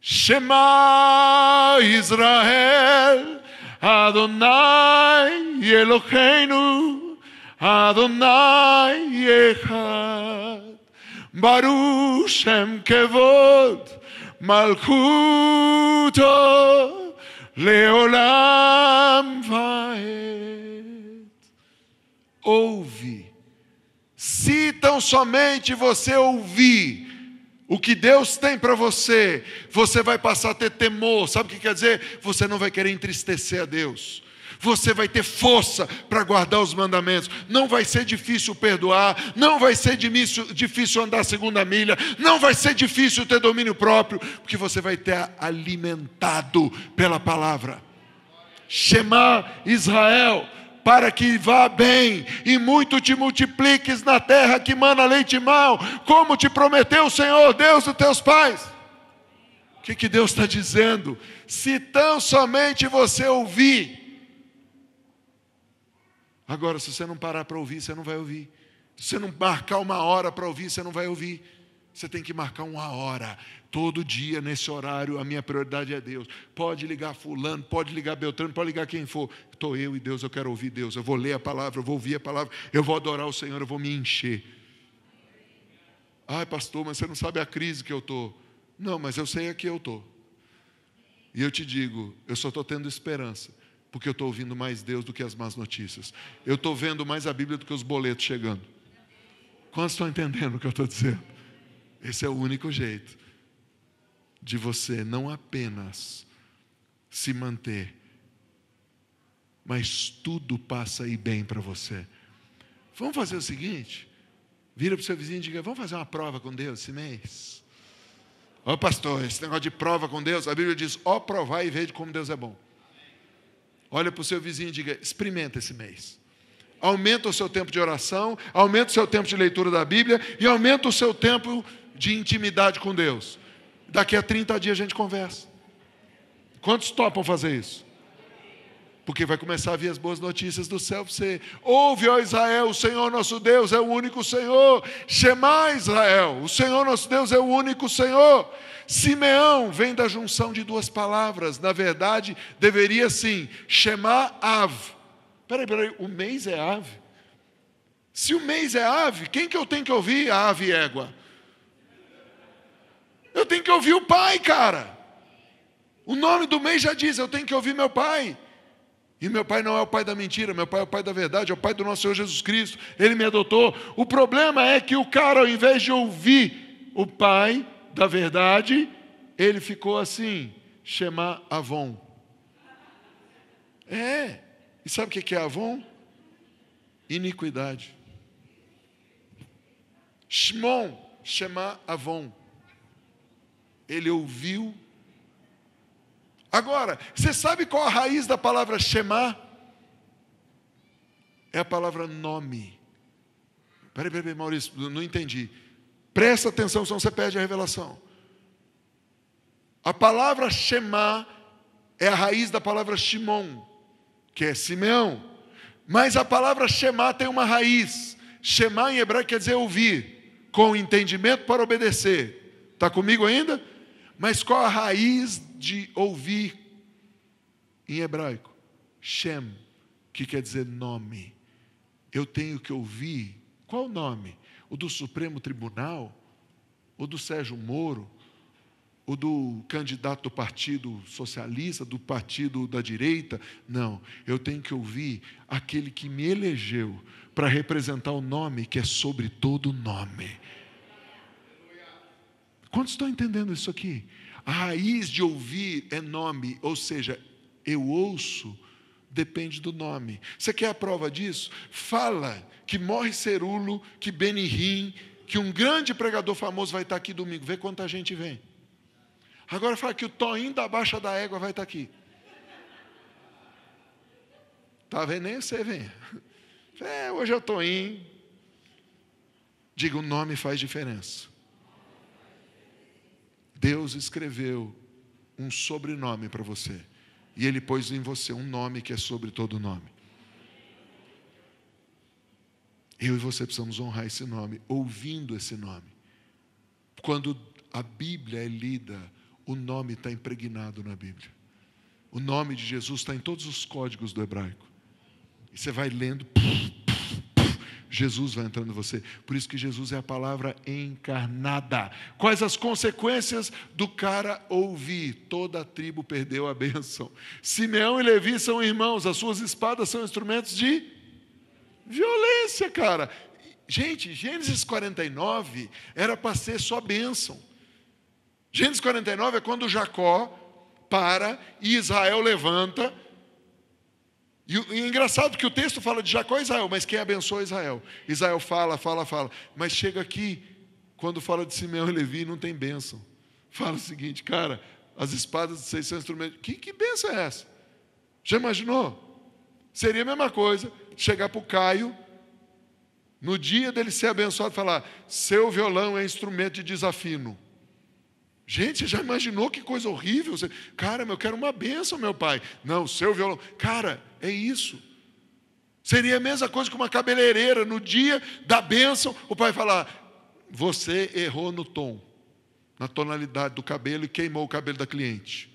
Shema Israel, Adonai Eloheinu, Adonai Echad, Baruch Shem Kevod, Malchuto, Leolam vaet. Ouve. Se tão somente você ouvir o que Deus tem para você, você vai passar a ter temor. Sabe o que quer dizer? Você não vai querer entristecer a Deus. Você vai ter força para guardar os mandamentos. Não vai ser difícil perdoar, não vai ser difícil andar segunda milha, não vai ser difícil ter domínio próprio, porque você vai ter alimentado pela palavra. Shema Israel, para que vá bem e muito te multipliques na terra que mana leite e mal, como te prometeu o Senhor, Deus dos teus pais. O que, que Deus está dizendo? Se tão somente você ouvir, Agora, se você não parar para ouvir, você não vai ouvir. Se você não marcar uma hora para ouvir, você não vai ouvir. Você tem que marcar uma hora. Todo dia, nesse horário, a minha prioridade é Deus. Pode ligar Fulano, pode ligar Beltrano, pode ligar quem for. Estou eu e Deus, eu quero ouvir Deus. Eu vou ler a palavra, eu vou ouvir a palavra, eu vou adorar o Senhor, eu vou me encher. Ai, pastor, mas você não sabe a crise que eu estou. Não, mas eu sei a que eu estou. E eu te digo, eu só estou tendo esperança porque eu estou ouvindo mais Deus do que as más notícias. Eu estou vendo mais a Bíblia do que os boletos chegando. Quantos estão entendendo o que eu estou dizendo? Esse é o único jeito de você não apenas se manter, mas tudo passa aí bem para você. Vamos fazer o seguinte: vira para o seu vizinho e diga, vamos fazer uma prova com Deus esse mês. Ô oh, pastor, esse negócio de prova com Deus, a Bíblia diz: ó, oh, provar e veja de como Deus é bom. Olha para o seu vizinho e diga: experimenta esse mês. Aumenta o seu tempo de oração, aumenta o seu tempo de leitura da Bíblia e aumenta o seu tempo de intimidade com Deus. Daqui a 30 dias a gente conversa. Quantos topam fazer isso? porque vai começar a vir as boas notícias do céu para você. Ouve, ó Israel, o Senhor nosso Deus é o único Senhor. Shema Israel, o Senhor nosso Deus é o único Senhor. Simeão vem da junção de duas palavras. Na verdade, deveria sim, Shema Av. Peraí, peraí, o mês é ave? Se o mês é ave, quem que eu tenho que ouvir? A ave égua. Eu tenho que ouvir o pai, cara. O nome do mês já diz, eu tenho que ouvir meu pai. E meu pai não é o pai da mentira, meu pai é o pai da verdade, é o pai do nosso Senhor Jesus Cristo. Ele me adotou. O problema é que o cara, ao invés de ouvir o pai da verdade, ele ficou assim, chamar Avon. É. E sabe o que é Avon? Iniquidade. Shimon, chamar Avon. Ele ouviu Agora, você sabe qual a raiz da palavra Shema? É a palavra nome. Peraí, peraí, Maurício, não entendi. Presta atenção, senão você perde a revelação. A palavra Shema é a raiz da palavra Shimon, que é Simeão. Mas a palavra Shema tem uma raiz. Shema em hebraico quer dizer ouvir, com entendimento para obedecer. Está comigo ainda? Mas qual a raiz de ouvir, em hebraico, Shem, que quer dizer nome. Eu tenho que ouvir. Qual nome? O do Supremo Tribunal? O do Sérgio Moro? O do candidato do Partido Socialista, do Partido da Direita? Não. Eu tenho que ouvir aquele que me elegeu para representar o nome que é sobre todo nome. Quantos estão entendendo isso aqui? A raiz de ouvir é nome, ou seja, eu ouço depende do nome. Você quer a prova disso? Fala que morre Cerulo, que Benihim, que um grande pregador famoso vai estar aqui domingo. Vê quanta gente vem. Agora fala que o Toim da Baixa da Égua vai estar aqui. Tá vendo? Nem você vem. É, hoje é o Toim. Diga, o nome faz diferença. Deus escreveu um sobrenome para você. E Ele pôs em você um nome que é sobre todo nome. Eu e você precisamos honrar esse nome, ouvindo esse nome. Quando a Bíblia é lida, o nome está impregnado na Bíblia. O nome de Jesus está em todos os códigos do hebraico. E você vai lendo, puf, Jesus vai entrando em você. Por isso que Jesus é a palavra encarnada. Quais as consequências do cara ouvir? Toda a tribo perdeu a bênção. Simeão e Levi são irmãos, as suas espadas são instrumentos de violência, cara. Gente, Gênesis 49 era para ser só bênção. Gênesis 49 é quando Jacó para e Israel levanta e, e é engraçado que o texto fala de Jacó e Israel, mas quem abençoa é Israel? Israel fala, fala, fala. Mas chega aqui, quando fala de Simeão e Levi, não tem bênção. Fala o seguinte, cara, as espadas de 600 instrumentos. Que, que benção é essa? Já imaginou? Seria a mesma coisa chegar para o Caio, no dia dele ser abençoado, falar: seu violão é instrumento de desafino. Gente, já imaginou que coisa horrível? Você, cara, eu quero uma benção, meu pai. Não, seu violão. Cara, é isso. Seria a mesma coisa que uma cabeleireira. No dia da benção, o pai falar: Você errou no tom, na tonalidade do cabelo e queimou o cabelo da cliente.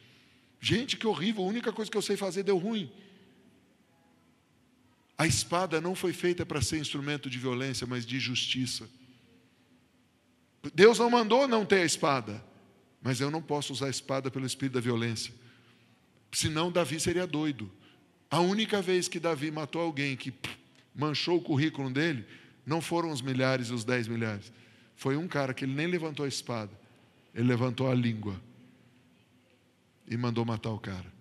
Gente, que horrível. A única coisa que eu sei fazer deu ruim. A espada não foi feita para ser instrumento de violência, mas de justiça. Deus não mandou não ter a espada. Mas eu não posso usar a espada pelo espírito da violência. Senão Davi seria doido. A única vez que Davi matou alguém que manchou o currículo dele, não foram os milhares e os dez milhares. Foi um cara que ele nem levantou a espada, ele levantou a língua e mandou matar o cara.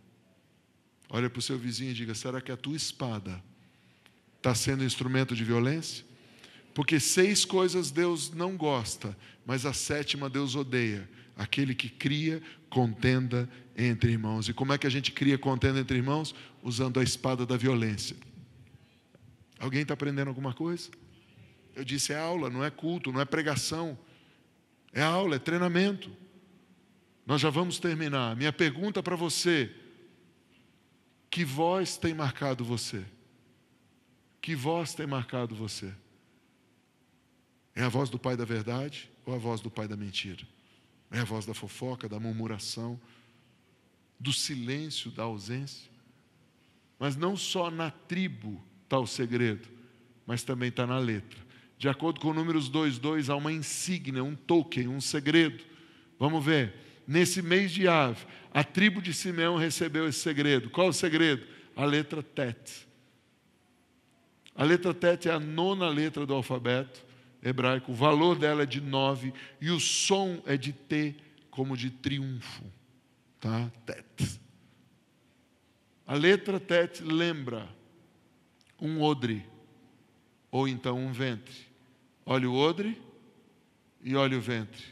Olha para o seu vizinho e diga: será que a tua espada está sendo instrumento de violência? Porque seis coisas Deus não gosta, mas a sétima Deus odeia aquele que cria contenda entre irmãos. E como é que a gente cria contenda entre irmãos? Usando a espada da violência. Alguém está aprendendo alguma coisa? Eu disse: é aula, não é culto, não é pregação. É aula, é treinamento. Nós já vamos terminar. Minha pergunta para você: que voz tem marcado você? Que voz tem marcado você? É a voz do Pai da verdade ou a voz do Pai da mentira? É a voz da fofoca, da murmuração, do silêncio, da ausência. Mas não só na tribo está o segredo, mas também está na letra. De acordo com Números 2,2, há uma insígnia, um token, um segredo. Vamos ver. Nesse mês de Ave, a tribo de Simeão recebeu esse segredo. Qual o segredo? A letra Tet. A letra Tet é a nona letra do alfabeto hebraico, o valor dela é de nove e o som é de T como de triunfo, tá? Tet. A letra Tet lembra um odre ou então um ventre. Olha o odre e olha o ventre.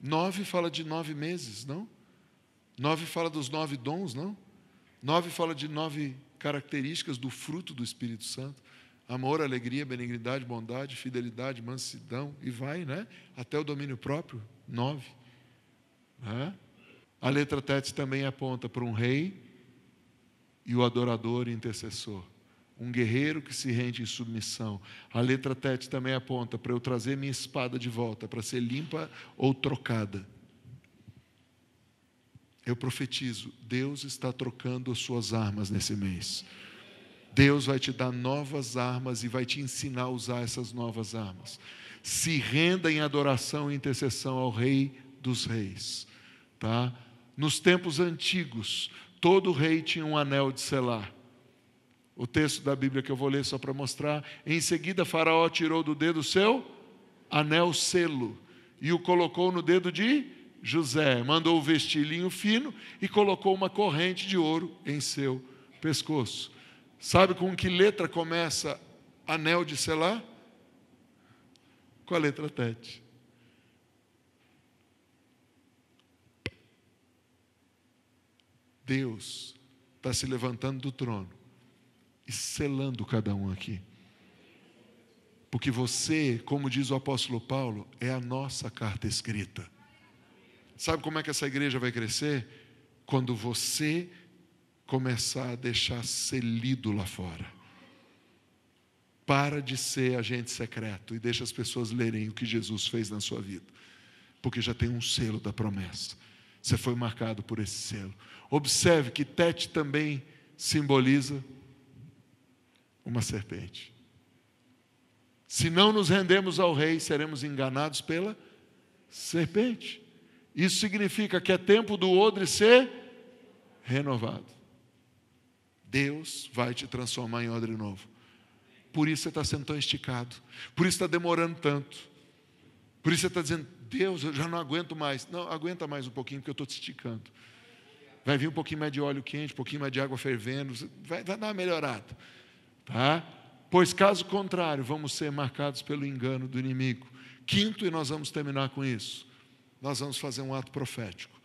Nove fala de nove meses, não? Nove fala dos nove dons, não? Nove fala de nove características do fruto do Espírito Santo: amor, alegria, benignidade, bondade, fidelidade, mansidão, e vai, né? Até o domínio próprio, nove. Né? A letra Tete também aponta para um rei e o adorador e intercessor. Um guerreiro que se rende em submissão. A letra Tete também aponta para eu trazer minha espada de volta, para ser limpa ou trocada eu profetizo: Deus está trocando as suas armas nesse mês. Deus vai te dar novas armas e vai te ensinar a usar essas novas armas. Se renda em adoração e intercessão ao Rei dos Reis. Tá? Nos tempos antigos, todo rei tinha um anel de selar. O texto da Bíblia que eu vou ler só para mostrar. Em seguida, Faraó tirou do dedo seu anel selo e o colocou no dedo de José mandou o linho fino e colocou uma corrente de ouro em seu pescoço. Sabe com que letra começa anel de selar? Com a letra tete. Deus está se levantando do trono e selando cada um aqui. Porque você, como diz o apóstolo Paulo, é a nossa carta escrita. Sabe como é que essa igreja vai crescer? Quando você começar a deixar ser lido lá fora. Para de ser agente secreto e deixa as pessoas lerem o que Jesus fez na sua vida, porque já tem um selo da promessa. Você foi marcado por esse selo. Observe que Tete também simboliza uma serpente. Se não nos rendemos ao rei, seremos enganados pela serpente. Isso significa que é tempo do odre ser renovado. Deus vai te transformar em odre novo. Por isso você está sendo tão esticado. Por isso está demorando tanto. Por isso você está dizendo, Deus, eu já não aguento mais. Não, aguenta mais um pouquinho, porque eu estou te esticando. Vai vir um pouquinho mais de óleo quente, um pouquinho mais de água fervendo. Vai, vai dar uma melhorada. Tá? Pois, caso contrário, vamos ser marcados pelo engano do inimigo. Quinto, e nós vamos terminar com isso nós vamos fazer um ato profético.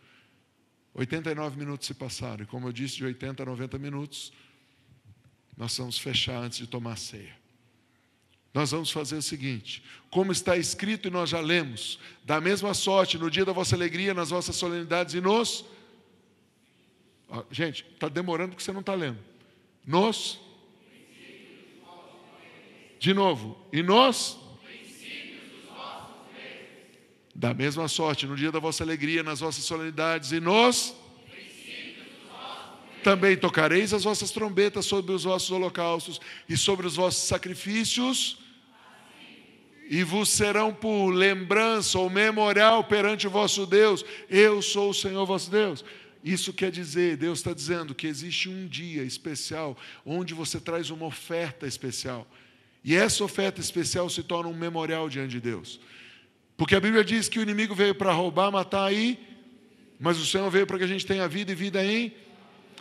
89 minutos se passaram, e como eu disse, de 80 a 90 minutos, nós vamos fechar antes de tomar a ceia. Nós vamos fazer o seguinte: como está escrito e nós já lemos, da mesma sorte, no dia da vossa alegria, nas vossas solenidades e nos. Gente, está demorando porque você não está lendo. Nos. De novo, e nós da mesma sorte, no dia da vossa alegria, nas vossas solenidades e nos também tocareis as vossas trombetas sobre os vossos holocaustos e sobre os vossos sacrifícios, e vos serão por lembrança ou memorial perante o vosso Deus. Eu sou o Senhor vosso Deus. Isso quer dizer, Deus está dizendo que existe um dia especial onde você traz uma oferta especial. E essa oferta especial se torna um memorial diante de Deus. Porque a Bíblia diz que o inimigo veio para roubar, matar aí, Mas o Senhor veio para que a gente tenha vida e vida em.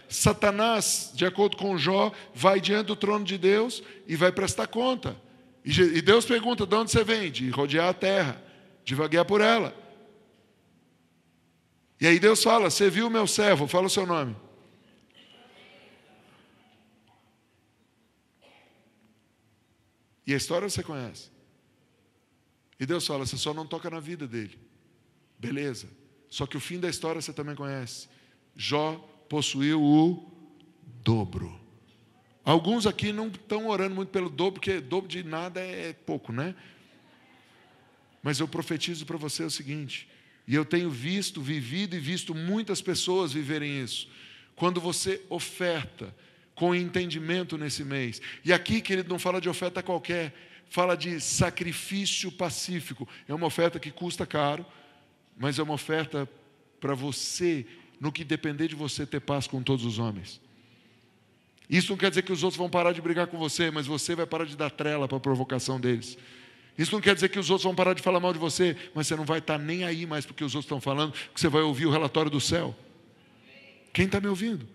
Satanás, de acordo com Jó, vai diante do trono de Deus e vai prestar conta. E Deus pergunta: de onde você vem? De rodear a terra, de vaguear por ela. E aí Deus fala: Você viu meu servo? Fala o seu nome. E a história você conhece. E Deus fala: você só não toca na vida dele. Beleza. Só que o fim da história você também conhece. Jó possuiu o dobro. Alguns aqui não estão orando muito pelo dobro, porque dobro de nada é, é pouco, né? Mas eu profetizo para você o seguinte: e eu tenho visto, vivido e visto muitas pessoas viverem isso. Quando você oferta com entendimento nesse mês, e aqui, querido, não fala de oferta qualquer, fala de sacrifício pacífico. É uma oferta que custa caro, mas é uma oferta para você, no que depender de você, ter paz com todos os homens. Isso não quer dizer que os outros vão parar de brigar com você, mas você vai parar de dar trela para a provocação deles. Isso não quer dizer que os outros vão parar de falar mal de você, mas você não vai estar tá nem aí mais porque os outros estão falando, porque você vai ouvir o relatório do céu. Quem está me ouvindo?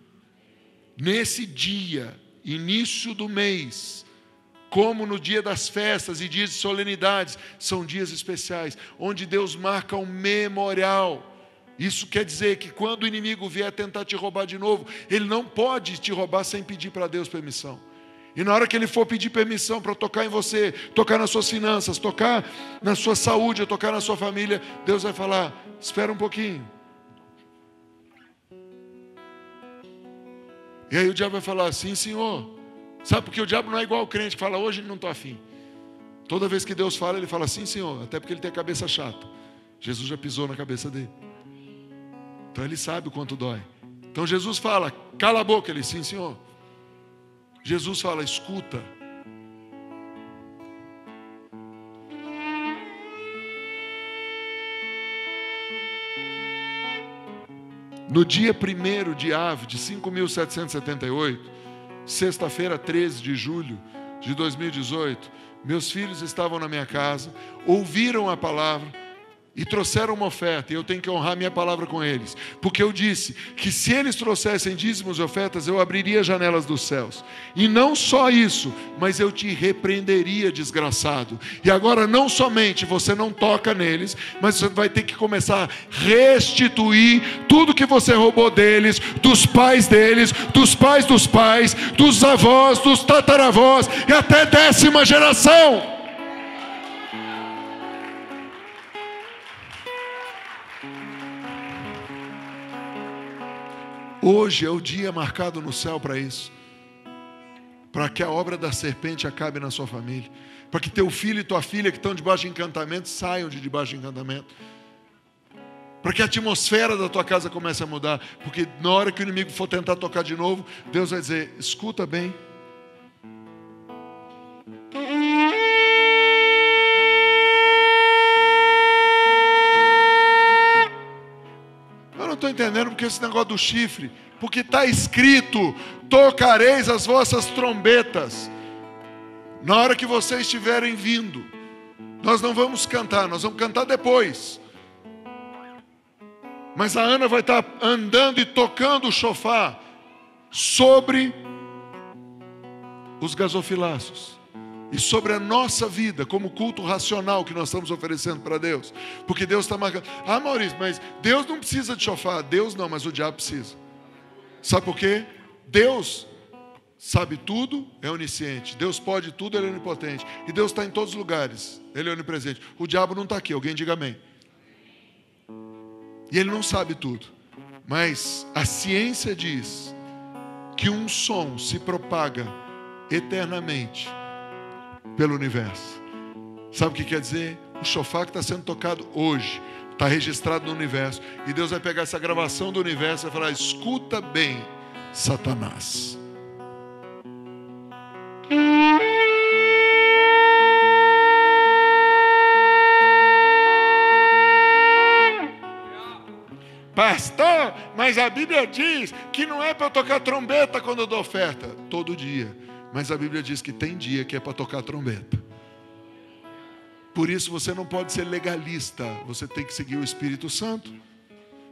Nesse dia, início do mês, como no dia das festas e dias de solenidades, são dias especiais, onde Deus marca um memorial. Isso quer dizer que quando o inimigo vier tentar te roubar de novo, ele não pode te roubar sem pedir para Deus permissão. E na hora que ele for pedir permissão para tocar em você, tocar nas suas finanças, tocar na sua saúde, tocar na sua família, Deus vai falar: espera um pouquinho. E aí o diabo vai falar: sim, senhor. Sabe, porque o diabo não é igual ao crente que fala, hoje não estou afim. Toda vez que Deus fala, ele fala, sim, senhor, até porque ele tem a cabeça chata. Jesus já pisou na cabeça dele. Então ele sabe o quanto dói. Então Jesus fala, cala a boca, ele, sim, senhor. Jesus fala, escuta. No dia 1 de Ave de 5.778, sexta-feira, 13 de julho de 2018, meus filhos estavam na minha casa, ouviram a palavra, e trouxeram uma oferta, e eu tenho que honrar minha palavra com eles, porque eu disse que se eles trouxessem dízimos e ofertas, eu abriria janelas dos céus. E não só isso, mas eu te repreenderia, desgraçado. E agora não somente você não toca neles, mas você vai ter que começar a restituir tudo que você roubou deles, dos pais deles, dos pais dos pais, dos avós, dos tataravós e até décima geração. Hoje é o dia marcado no céu para isso. Para que a obra da serpente acabe na sua família. Para que teu filho e tua filha que estão debaixo de encantamento saiam de debaixo de encantamento. Para que a atmosfera da tua casa comece a mudar. Porque na hora que o inimigo for tentar tocar de novo, Deus vai dizer: escuta bem. entendendo porque esse negócio do chifre, porque está escrito: tocareis as vossas trombetas. Na hora que vocês estiverem vindo, nós não vamos cantar, nós vamos cantar depois. Mas a Ana vai estar tá andando e tocando o chofar sobre os gasofilaços e sobre a nossa vida, como culto racional que nós estamos oferecendo para Deus. Porque Deus está marcando. Ah, Maurício, mas Deus não precisa de chofar. Deus não, mas o diabo precisa. Sabe por quê? Deus sabe tudo, é onisciente. Deus pode tudo, ele é onipotente. E Deus está em todos os lugares, ele é onipresente. O diabo não está aqui, alguém diga amém. E ele não sabe tudo. Mas a ciência diz que um som se propaga eternamente pelo universo. Sabe o que quer dizer? O sofá que está sendo tocado hoje está registrado no universo. E Deus vai pegar essa gravação do universo e falar: escuta bem, Satanás. Pastor, mas a Bíblia diz que não é para tocar trombeta quando eu dou oferta. Todo dia. Mas a Bíblia diz que tem dia que é para tocar trombeta. Por isso você não pode ser legalista, você tem que seguir o Espírito Santo.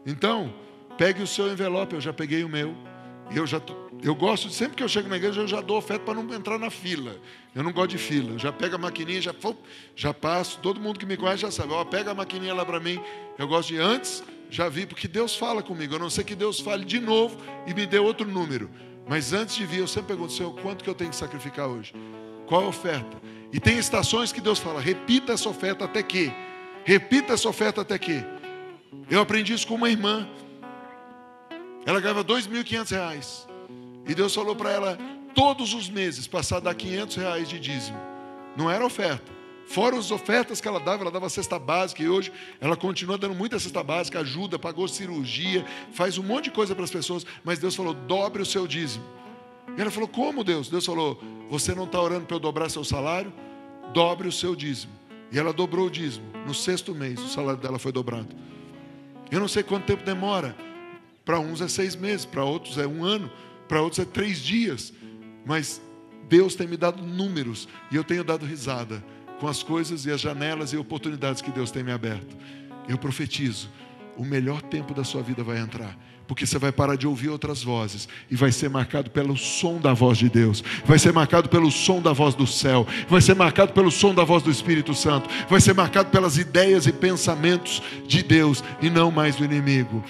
Então, pegue o seu envelope, eu já peguei o meu. Eu já eu gosto de sempre que eu chego na igreja, eu já dou oferta para não entrar na fila. Eu não gosto de fila. Eu já pego a maquininha, já já passo. Todo mundo que me conhece já sabe. Ó, pega a maquininha lá para mim. Eu gosto de antes, já vi porque Deus fala comigo. Eu não sei que Deus fale de novo e me dê outro número. Mas antes de vir, eu sempre pergunto, Senhor, quanto que eu tenho que sacrificar hoje? Qual a oferta? E tem estações que Deus fala, repita essa oferta até que. Repita essa oferta até que. Eu aprendi isso com uma irmã. Ela ganhava R$ 2.500. E Deus falou para ela, todos os meses, passar a dar R$ 500 de dízimo. Não era oferta. Fora as ofertas que ela dava, ela dava cesta básica e hoje ela continua dando muita cesta básica, ajuda, pagou cirurgia, faz um monte de coisa para as pessoas, mas Deus falou: dobre o seu dízimo. E ela falou: como Deus? Deus falou: você não está orando para eu dobrar seu salário? Dobre o seu dízimo. E ela dobrou o dízimo. No sexto mês, o salário dela foi dobrado. Eu não sei quanto tempo demora. Para uns é seis meses, para outros é um ano, para outros é três dias. Mas Deus tem me dado números e eu tenho dado risada com as coisas e as janelas e oportunidades que Deus tem me aberto. Eu profetizo: o melhor tempo da sua vida vai entrar. Porque você vai parar de ouvir outras vozes e vai ser marcado pelo som da voz de Deus, vai ser marcado pelo som da voz do céu, vai ser marcado pelo som da voz do Espírito Santo, vai ser marcado pelas ideias e pensamentos de Deus e não mais do inimigo.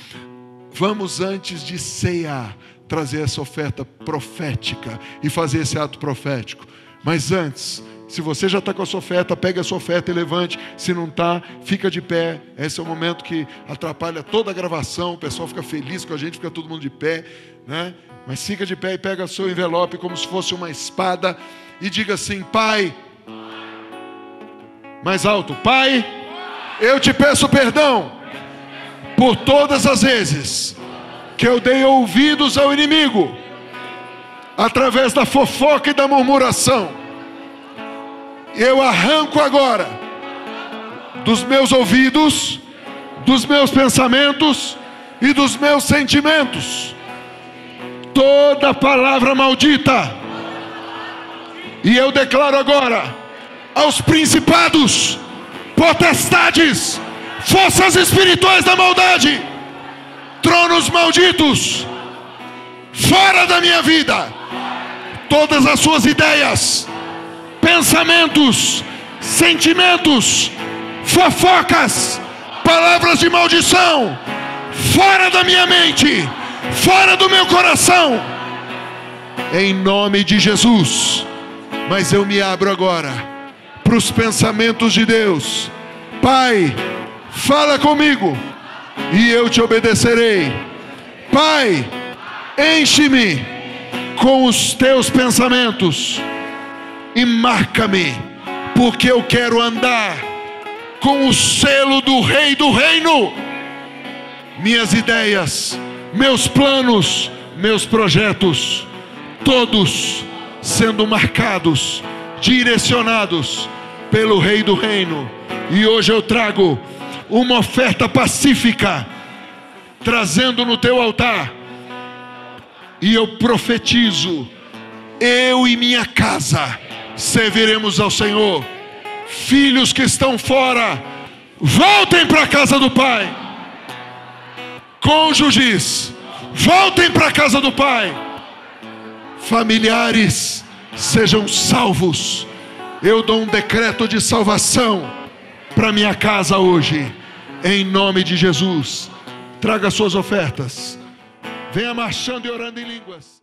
Vamos antes de ceiar, trazer essa oferta profética e fazer esse ato profético. Mas antes, se você já está com a sua oferta, pegue a sua oferta e levante. Se não está, fica de pé. Esse é o momento que atrapalha toda a gravação. O pessoal fica feliz com a gente, fica todo mundo de pé. Né? Mas fica de pé e pega seu envelope como se fosse uma espada e diga assim: Pai, mais alto, Pai, eu te peço perdão por todas as vezes que eu dei ouvidos ao inimigo através da fofoca e da murmuração eu arranco agora dos meus ouvidos, dos meus pensamentos e dos meus sentimentos toda palavra maldita. E eu declaro agora aos principados, potestades, forças espirituais da maldade, tronos malditos, fora da minha vida, todas as suas ideias pensamentos, sentimentos, fofocas, palavras de maldição, fora da minha mente, fora do meu coração, em nome de Jesus. Mas eu me abro agora para os pensamentos de Deus. Pai, fala comigo e eu te obedecerei. Pai, enche-me com os teus pensamentos e marca-me, porque eu quero andar com o selo do Rei do Reino. Minhas ideias, meus planos, meus projetos, todos sendo marcados, direcionados pelo Rei do Reino. E hoje eu trago uma oferta pacífica, trazendo no teu altar, e eu profetizo: eu e minha casa serviremos ao Senhor. Filhos que estão fora, voltem para a casa do Pai. Cônjuges, voltem para a casa do Pai. Familiares, sejam salvos. Eu dou um decreto de salvação para minha casa hoje, em nome de Jesus. Traga suas ofertas. Venha marchando e orando em línguas.